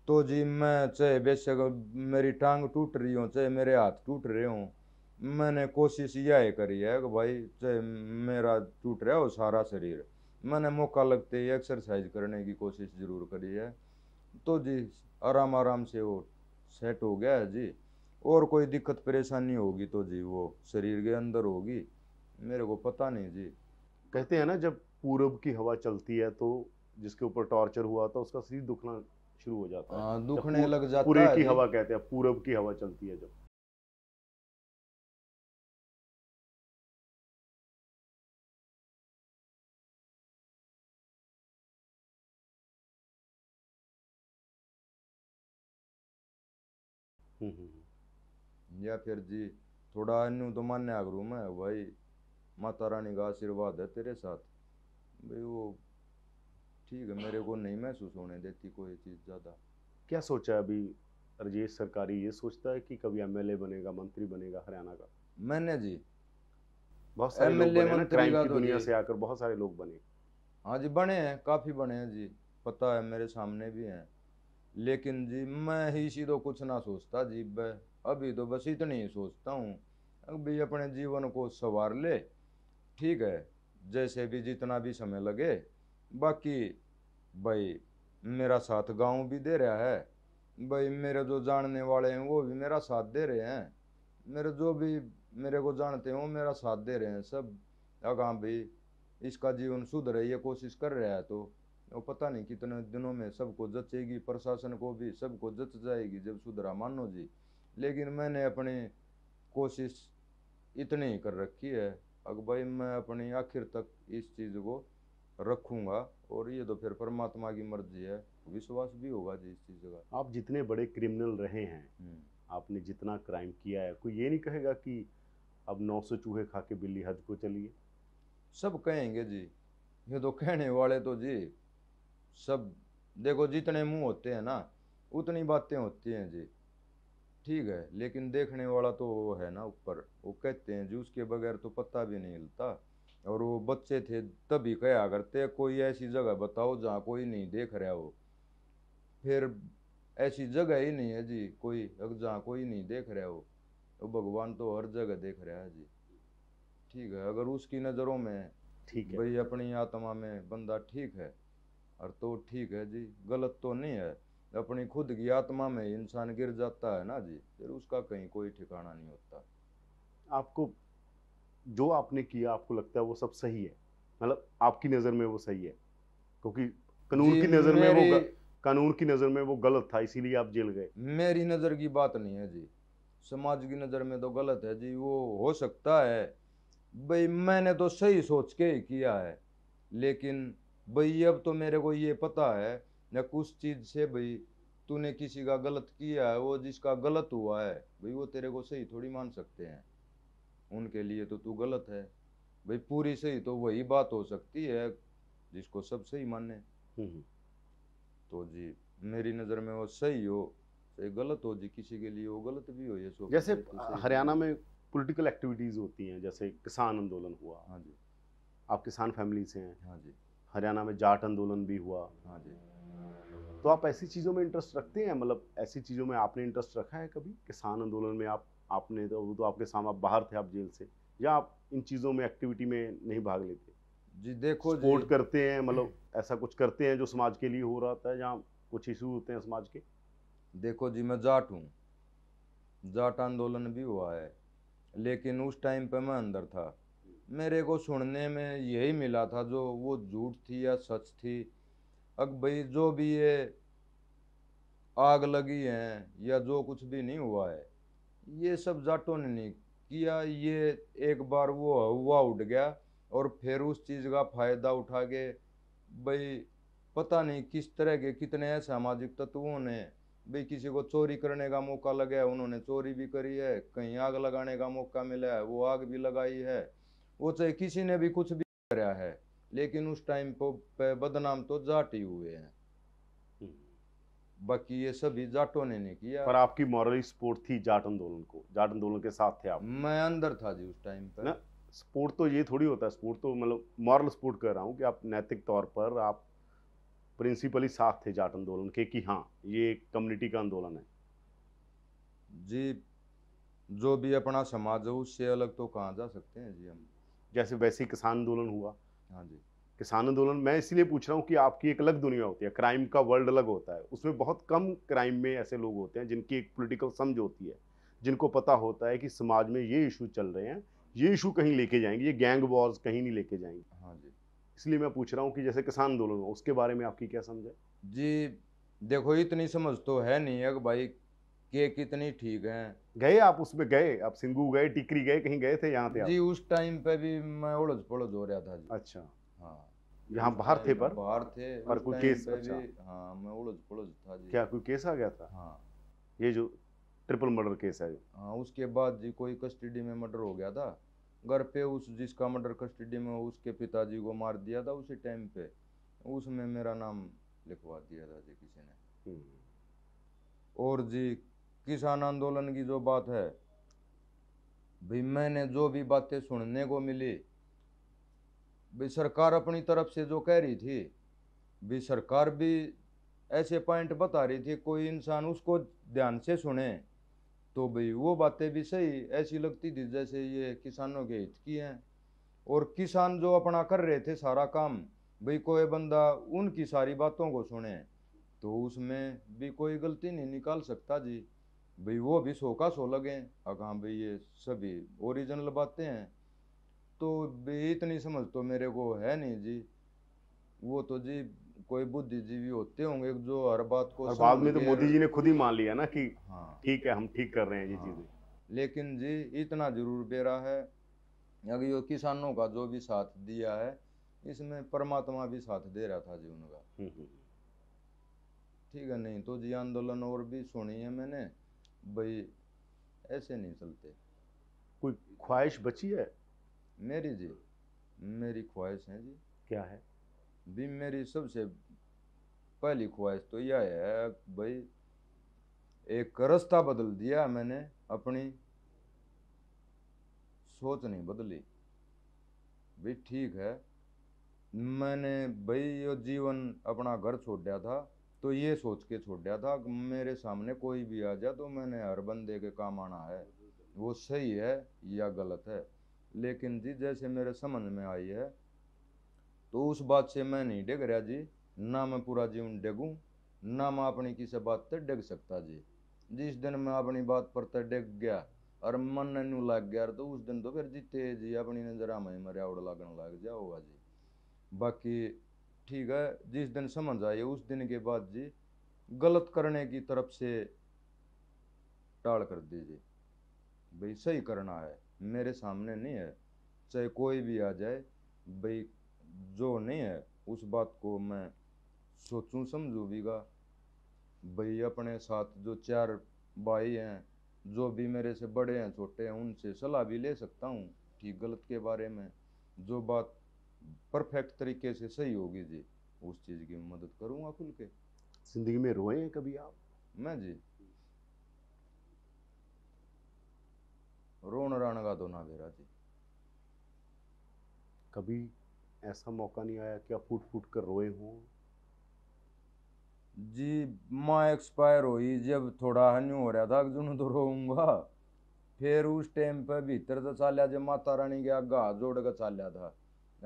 तो जी मैं चाहे बेशक मेरी टांग टूट रही हो चाहे मेरे हाथ टूट रहे हों मैंने कोशिश यह करी है कि भाई चाहे मेरा टूट रहा हो सारा शरीर मैंने मौका लगते ही एक्सरसाइज करने की कोशिश ज़रूर करी है तो जी आराम आराम से वो सेट हो गया है जी और कोई दिक्कत परेशानी होगी तो जी वो शरीर के अंदर होगी मेरे को पता नहीं जी कहते हैं ना जब पूरब की हवा चलती है तो जिसके ऊपर टॉर्चर हुआ था उसका शरीर दुखना शुरू हो जाता है आ, हाँ, दुखने लग जाता है पूरे की हवा कहते हैं पूरब की हवा चलती है जब हम्म, हम्म, हम्म। या फिर जी थोड़ा इन तो मान्या करूँ मैं भाई माता रानी का आशीर्वाद है तेरे साथ भाई वो ठीक है मेरे को नहीं महसूस होने देती कोई चीज़ ज़्यादा क्या सोचा अभी राजेश सरकारी ये सोचता है कि कभी एम बनेगा मंत्री बनेगा हरियाणा का मैंने जी बहुत सारे एमएलए मंत्री का तो दुनिया से आकर बहुत सारे लोग बने हाँ जी बने हैं काफ़ी बने हैं जी पता है मेरे सामने भी हैं लेकिन जी मैं ही सीधो कुछ ना सोचता जी मैं अभी तो बस इतनी ही सोचता हूँ अभी अपने जीवन को संवार ले ठीक है जैसे भी जितना भी समय लगे बाकी भाई मेरा साथ गांव भी दे रहा है भाई मेरे जो जानने वाले हैं वो भी मेरा साथ दे रहे हैं मेरे जो भी मेरे को जानते हैं वो मेरा साथ दे रहे हैं सब हाँ भाई इसका जीवन सुधरे ये कोशिश कर रहा है तो और पता नहीं कितने दिनों में सबको जचेगी प्रशासन को भी सबको जच जाएगी जब सुधरा मानो जी लेकिन मैंने अपनी कोशिश इतनी ही कर रखी है अब भाई मैं अपनी आखिर तक इस चीज़ को रखूंगा और ये तो फिर परमात्मा की मर्जी है विश्वास भी होगा जी इस चीज़ का आप जितने बड़े क्रिमिनल रहे हैं हम्म। आपने जितना क्राइम किया है कोई ये नहीं कहेगा कि अब नौ सौ चूहे खा के बिल्ली हद को चलिए सब कहेंगे जी ये तो कहने वाले तो जी सब देखो जितने मुंह होते हैं ना उतनी बातें होती हैं जी ठीक है लेकिन देखने वाला तो वो है ना ऊपर वो कहते हैं जी उसके बगैर तो पता भी नहीं हिलता और वो बच्चे थे तभी कया करते कोई ऐसी जगह बताओ जहाँ कोई नहीं देख रहा हो फिर ऐसी जगह ही नहीं है जी कोई जहाँ कोई नहीं देख रहा हो तो भगवान तो हर जगह देख रहा है जी ठीक है अगर उसकी नज़रों में ठीक है भाई अपनी आत्मा में बंदा ठीक है और तो ठीक है जी गलत तो नहीं है अपनी खुद की आत्मा में इंसान गिर जाता है ना जी फिर उसका कहीं कोई ठिकाना नहीं होता आपको जो आपने किया आपको लगता है वो सब सही है मतलब आपकी नज़र में वो सही है क्योंकि कानून की नज़र में वो कानून की नज़र में वो गलत था इसीलिए आप जेल गए मेरी नज़र की बात नहीं है जी समाज की नज़र में तो गलत है जी वो हो सकता है भाई मैंने तो सही सोच के ही किया है लेकिन भाई अब तो मेरे को ये पता है या कुछ चीज़ से भाई तूने किसी का गलत किया है वो जिसका गलत हुआ है भाई वो तेरे को सही थोड़ी मान सकते हैं उनके लिए तो तू गलत है भाई पूरी सही तो वही बात हो सकती है जिसको सब सही माने हम्म, हम्म। तो जी मेरी नज़र में वो सही हो सही गलत हो जी किसी के लिए वो गलत भी हो ये सो जैसे हरियाणा में पॉलिटिकल एक्टिविटीज़ होती हैं जैसे किसान आंदोलन हुआ हाँ जी आप किसान फैमिली से हैं हाँ जी हरियाणा में जाट आंदोलन भी हुआ हाँ जी तो आप ऐसी चीज़ों में इंटरेस्ट रखते हैं मतलब ऐसी चीज़ों में आपने इंटरेस्ट रखा है कभी किसान आंदोलन में आप आपने तो वो तो आपके सामने आप बाहर थे आप जेल से या आप इन चीज़ों में एक्टिविटी में नहीं भाग लेते जी देखो सपोर्ट करते हैं मतलब ऐसा कुछ करते हैं जो समाज के लिए हो रहा था जहाँ कुछ इशू होते हैं समाज के देखो जी मैं जाट हूँ जाट आंदोलन भी हुआ है लेकिन उस टाइम पर मैं अंदर था मेरे को सुनने में यही मिला था जो वो झूठ थी या सच थी अब भाई जो भी ये आग लगी है या जो कुछ भी नहीं हुआ है ये सब जाटों ने नहीं किया ये एक बार वो हुआ उठ गया और फिर उस चीज़ का फायदा उठा के भाई पता नहीं किस तरह के कितने सामाजिक तत्वों ने भाई किसी को चोरी करने का मौका लगा है उन्होंने चोरी भी करी है कहीं आग लगाने का मौका मिला है वो आग भी लगाई है वो चाहे तो किसी ने भी कुछ भी कराया है लेकिन उस टाइम पे बदनाम तो जाट ही हुए हैं बाकी ये सभी जाटों ने नहीं किया पर आपकी मॉरली सपोर्ट थी जाट आंदोलन को जाट आंदोलन के साथ थे आप मैं अंदर था जी उस टाइम पर सपोर्ट तो ये थोड़ी होता है सपोर्ट तो मतलब मॉरल सपोर्ट कर रहा हूँ कि आप नैतिक तौर पर आप प्रिंसिपली साथ थे जाट आंदोलन के कि हाँ ये कम्युनिटी का आंदोलन है जी जो भी अपना समाज है उससे अलग तो कहाँ जा सकते हैं जी हम जैसे वैसे ही किसान आंदोलन हुआ हाँ जी किसान आंदोलन मैं इसलिए पूछ रहा हूँ कि आपकी एक अलग दुनिया होती है क्राइम का वर्ल्ड अलग होता है उसमें बहुत कम क्राइम में ऐसे लोग होते हैं जिनकी एक पोलिटिकल समझ होती है जिनको पता होता है कि समाज में ये इशू चल रहे हैं ये इशू कहीं लेके जाएंगे ये गैंग वॉर्स कहीं नहीं लेके जाएंगे हाँ जी इसलिए मैं पूछ रहा हूँ कि जैसे किसान आंदोलन हुआ उसके बारे में आपकी क्या समझ है जी देखो इतनी समझ तो है नहीं है कि भाई कि कितनी ठीक है गए आप उसमें गए आप सिंगू गए टिकरी गए कहीं गए थे यहाँ जी उस टाइम पे भी मैं उड़ज पड़ज हो रहा था जी अच्छा हाँ यहाँ बाहर थे पर बाहर थे पर कोई केस अच्छा हाँ मैं उड़ज पड़ज था जी क्या कोई केस आ गया था हाँ ये जो ट्रिपल मर्डर केस है हाँ उसके बाद जी कोई कस्टडी में मर्डर हो गया था घर पे उस जिसका मर्डर कस्टडी में उसके पिताजी को मार दिया था उसी टाइम पे उसमें मेरा नाम लिखवा दिया था जी किसी ने हम्म। और जी किसान आंदोलन की जो बात है भाई मैंने जो भी बातें सुनने को मिली भाई सरकार अपनी तरफ से जो कह रही थी भी सरकार भी ऐसे पॉइंट बता रही थी कोई इंसान उसको ध्यान से सुने तो भाई वो बातें भी सही ऐसी लगती थी जैसे ये किसानों के हित की हैं और किसान जो अपना कर रहे थे सारा काम भाई कोई बंदा उनकी सारी बातों को सुने तो उसमें भी कोई गलती नहीं निकाल सकता जी भाई वो भी सोका का लगे लगे हाँ भाई ये सभी ओरिजिनल बातें हैं तो भाई इतनी समझ तो मेरे को है नहीं जी वो तो जी कोई बुद्धिजीवी होते होंगे जो हर बात को बाद में तो मोदी जी ने खुद ही मान लिया ना कि हाँ ठीक है हम ठीक कर रहे हैं ये हाँ, चीजें लेकिन जी इतना जरूर बेरा है अगर ये किसानों का जो भी साथ दिया है इसमें परमात्मा भी साथ दे रहा था जी उनका हम्म, हम्म, हम्म। ठीक है नहीं तो जी आंदोलन और भी सुनी है मैंने भाई ऐसे नहीं चलते कोई ख्वाहिश बची है मेरी जी मेरी ख्वाहिश है जी क्या है जी मेरी सबसे पहली ख्वाहिश तो यह है भाई एक रास्ता बदल दिया मैंने अपनी सोच नहीं बदली भी ठीक है मैंने भाई यो जीवन अपना घर छोड़ दिया था तो ये सोच के छोड़ दिया था मेरे सामने कोई भी आ जाए तो मैंने हर बंदे के काम आना है वो सही है या गलत है लेकिन जी जैसे मेरे समझ में आई है तो उस बात से मैं नहीं डिग रहा जी ना मैं पूरा जीवन डेगूँ ना मैं अपनी किसी बात पर डिग सकता जी जिस दिन मैं अपनी बात पर तो डेग गया और मन नू लग गया तो उस दिन तो फिर जीते जी अपनी नज़र हमें मरिया उड़ लगन लग जाओगा जी बाकी ठीक है जिस दिन समझ आए उस दिन के बाद जी गलत करने की तरफ से टाल कर दीजिए भाई सही करना है मेरे सामने नहीं है चाहे कोई भी आ जाए भाई जो नहीं है उस बात को मैं सोचूं समझू भीगा भाई अपने साथ जो चार भाई हैं जो भी मेरे से बड़े हैं छोटे हैं उनसे सलाह भी ले सकता हूँ ठीक गलत के बारे में जो बात परफेक्ट तरीके से सही होगी जी उस चीज़ की मदद करूँगा खुल के जिंदगी में रोए हैं कभी आप मैं जी रोन रान का दोना तो मेरा जी कभी ऐसा मौका नहीं आया क्या फूट फूट कर रोए हों जी माँ एक्सपायर हुई जब थोड़ा हन्यू हो रहा था जुनू तो रोऊंगा फिर उस टाइम पर भीतर तो चाल जब माता रानी के आगे हाथ जोड़ कर चाल था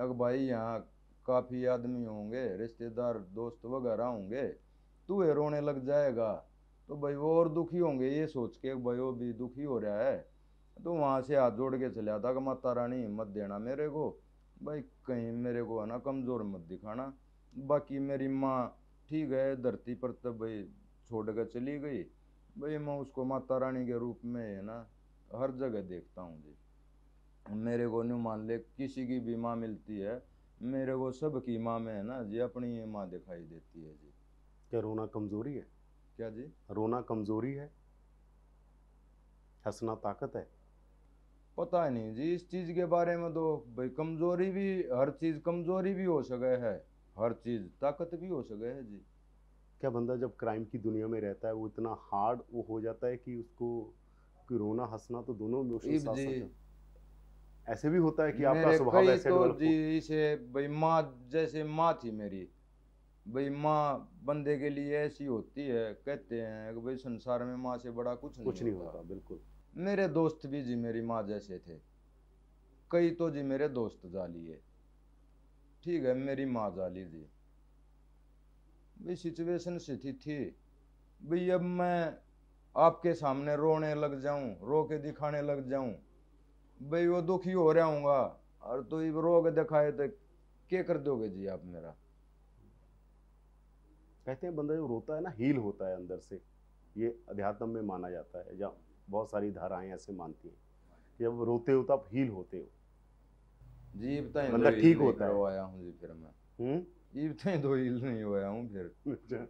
अग भाई यहाँ काफ़ी आदमी होंगे रिश्तेदार दोस्त वगैरह होंगे तू ये रोने लग जाएगा तो भाई वो और दुखी होंगे ये सोच के भाई वो भी दुखी हो रहा है तो वहाँ से हाथ जोड़ के चले आता कि माता रानी हिम्मत देना मेरे को भाई कहीं मेरे को है ना कमज़ोर मत दिखाना बाकी मेरी माँ ठीक है धरती पर तब तो भाई छोड़ कर चली गई भाई मैं उसको माता रानी के रूप में है ना हर जगह देखता हूँ जी मेरे को नहीं मान ले किसी की भी माँ मिलती है मेरे को सब की माँ में है ना जी अपनी माँ दिखाई देती है जी क्या रोना कमजोरी है क्या जी रोना कमजोरी है हंसना ताकत है पता नहीं जी इस चीज़ के बारे में तो भाई कमजोरी भी हर चीज़ कमजोरी भी हो सके है हर चीज़ ताकत भी हो सके है जी क्या बंदा जब क्राइम की दुनिया में रहता है वो इतना हार्ड वो हो जाता है कि उसको रोना हंसना तो दोनों इमोशन जी ऐसे भी होता है कि आपका स्वभाव ऐसे तो जी से भाई माँ जैसे माँ थी मेरी भाई माँ बंदे के लिए ऐसी होती है कहते हैं कि भाई संसार में माँ से बड़ा कुछ नहीं कुछ नहीं होता, होता बिल्कुल मेरे दोस्त भी जी मेरी माँ जैसे थे कई तो जी मेरे दोस्त जाली है ठीक है मेरी माँ जाली जी भाई सिचुएशन स्थिति थी भाई अब मैं आपके सामने रोने लग जाऊं रो के दिखाने लग जाऊं भाई वो दुखी हो रहा होगा हाँ। और तो ये रोग दिखाए तो क्या कर दोगे जी आप मेरा कहते हैं बंदा जो रोता है ना हील होता है अंदर से ये अध्यात्म में माना जाता है या बहुत सारी धाराएं ऐसे मानती हैं कि जब रोते हो तो आप हील होते हो जी तो बंदा तो ठीक होता है आया हूँ जी फिर मैं हम्म जी इतने दो हील नहीं होया हूँ फिर अच्छा।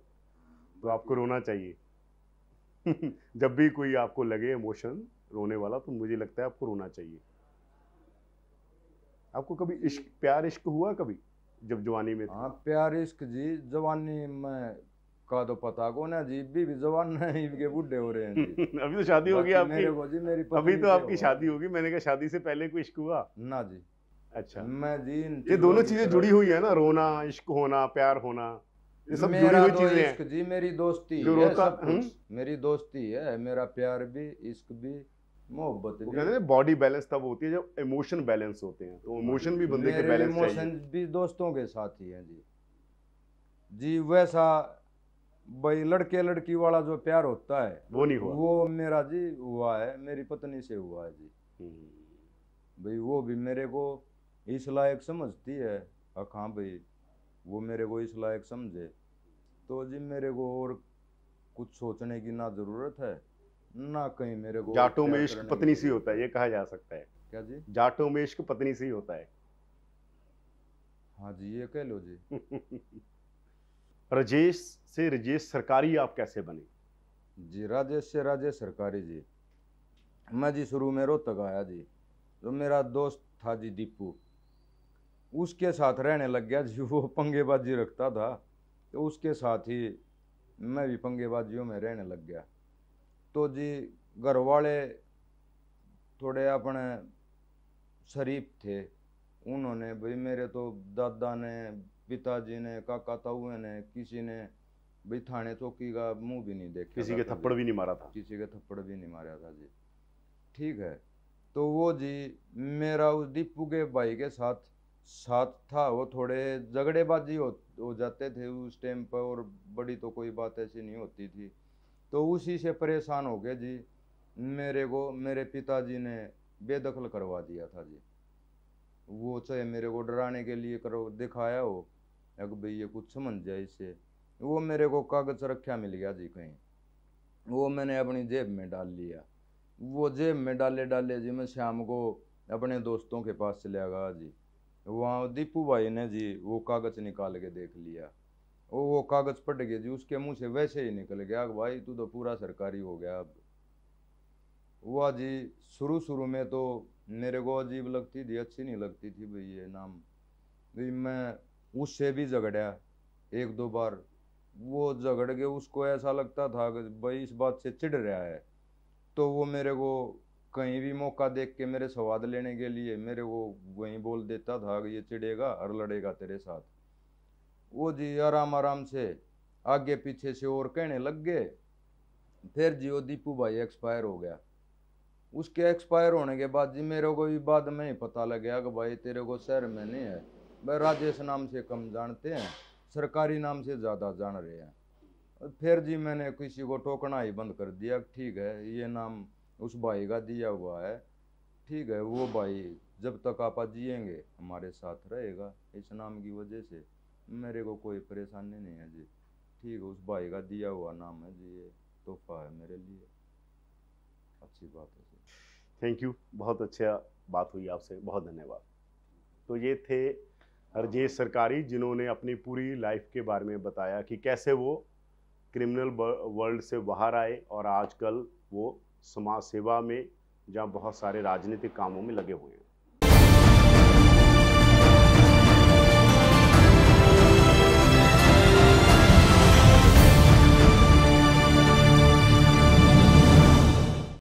तो आपको रोना चाहिए जब भी कोई आपको लगे इमोशन रोने वाला तो मुझे लगता है आपको रोना चाहिए आपको कभी इश्क प्यार इश्क हुआ कभी जब जवानी में हाँ प्यार इश्क जी जवानी में का तो पता को ना जी भी, भी जवान नहीं के बूढ़े हो रहे हैं अभी तो शादी होगी आपकी मेरे जी मेरी अभी तो आपकी शादी होगी मैंने कहा शादी से पहले कोई इश्क हुआ ना जी अच्छा मैं जी ये दोनों चीजें जुड़ी हुई है ना रोना इश्क होना प्यार होना ये सब जुड़ी हुई तो चीजें हैं जी मेरी दोस्ती है सब हम्म। मेरी दोस्ती है मेरा प्यार भी इश्क भी मोहब्बत वो कहते हैं बॉडी बैलेंस तब होती है जब इमोशन बैलेंस होते हैं तो इमोशन भी बंदे के बैलेंस इमोशन भी दोस्तों के साथ ही है जी जी वैसा भाई लड़के लड़की वाला जो प्यार होता है वो नहीं हुआ वो मेरा जी हुआ है मेरी पत्नी से हुआ है जी हम्म। भाई वो भी मेरे को इस लायक समझती है अख हाँ भाई वो मेरे को इस लायक समझे तो जी मेरे को और कुछ सोचने की ना ज़रूरत है ना कहीं मेरे को जाटों में इश्क पत्नी सी होता है ये कहा जा सकता है क्या जी जाटों में इश्क पत्नी सी होता है हाँ जी ये कह लो जी राजेश से राजेश सरकारी आप कैसे बने जी राजेश से राजेश सरकारी जी मैं जी शुरू में रोहतक आया जी तो मेरा दोस्त था जी दीपू उसके साथ रहने लग गया जी वो पंगेबाजी रखता था तो उसके साथ ही मैं भी पंगेबाजियों में रहने लग गया तो जी घरवाले थोड़े अपने शरीफ थे उन्होंने भाई मेरे तो दादा ने पिताजी ने काका ताऊ ने किसी ने भाई थाने चौकी का मुंह भी नहीं देखा किसी के थप्पड़ भी नहीं मारा था किसी के थप्पड़ भी नहीं मारा था जी ठीक है तो वो जी मेरा उस दीपू के भाई के साथ साथ था वो थोड़े झगड़ेबाजी हो, हो जाते थे उस टाइम पर और बड़ी तो कोई बात ऐसी नहीं होती थी तो उसी से परेशान हो गए जी मेरे को मेरे पिताजी ने बेदखल करवा दिया था जी वो चाहे मेरे को डराने के लिए करो दिखाया हो अगर भाई ये कुछ समझ जाए इससे वो मेरे को कागज रखा मिल गया जी कहीं वो मैंने अपनी जेब में डाल लिया वो जेब में डाले डाले जी मैं शाम को अपने दोस्तों के पास चले गया जी वहाँ दीपू भाई ने जी वो कागज़ निकाल के देख लिया ओ वो कागज पट गया जी उसके मुंह से वैसे ही निकल गया भाई तू तो पूरा सरकारी हो गया अब हुआ जी शुरू शुरू में तो मेरे को अजीब लगती थी अच्छी नहीं लगती थी भाई ये नाम भाई मैं उससे भी झगड़ा एक दो बार वो झगड़ के उसको ऐसा लगता था कि भाई इस बात से चिढ़ रहा है तो वो मेरे को कहीं भी मौका देख के मेरे स्वाद लेने के लिए मेरे को वहीं बोल देता था कि ये चिढ़ेगा और लड़ेगा तेरे साथ वो जी आराम आराम से आगे पीछे से और कहने लग गए फिर जी वो दीपू भाई एक्सपायर हो गया उसके एक्सपायर होने के बाद जी मेरे को भी बाद में ही पता लग गया कि भाई तेरे को शहर में नहीं है भाई राजेश नाम से कम जानते हैं सरकारी नाम से ज़्यादा जान रहे हैं फिर जी मैंने किसी को टोकना ही बंद कर दिया ठीक है ये नाम उस भाई का दिया हुआ है ठीक है वो भाई जब तक आप जियेंगे हमारे साथ रहेगा इस नाम की वजह से मेरे को कोई परेशानी नहीं है जी ठीक है उस भाई का दिया हुआ नाम है जी ये तोहफा है मेरे लिए अच्छी बात है जी थैंक यू बहुत अच्छा बात हुई आपसे बहुत धन्यवाद तो ये थे हरजेश हाँ। सरकारी जिन्होंने अपनी पूरी लाइफ के बारे में बताया कि कैसे वो क्रिमिनल वर्ल्ड से बाहर आए और आजकल वो समाज सेवा में जहाँ बहुत सारे राजनीतिक कामों में लगे हुए हैं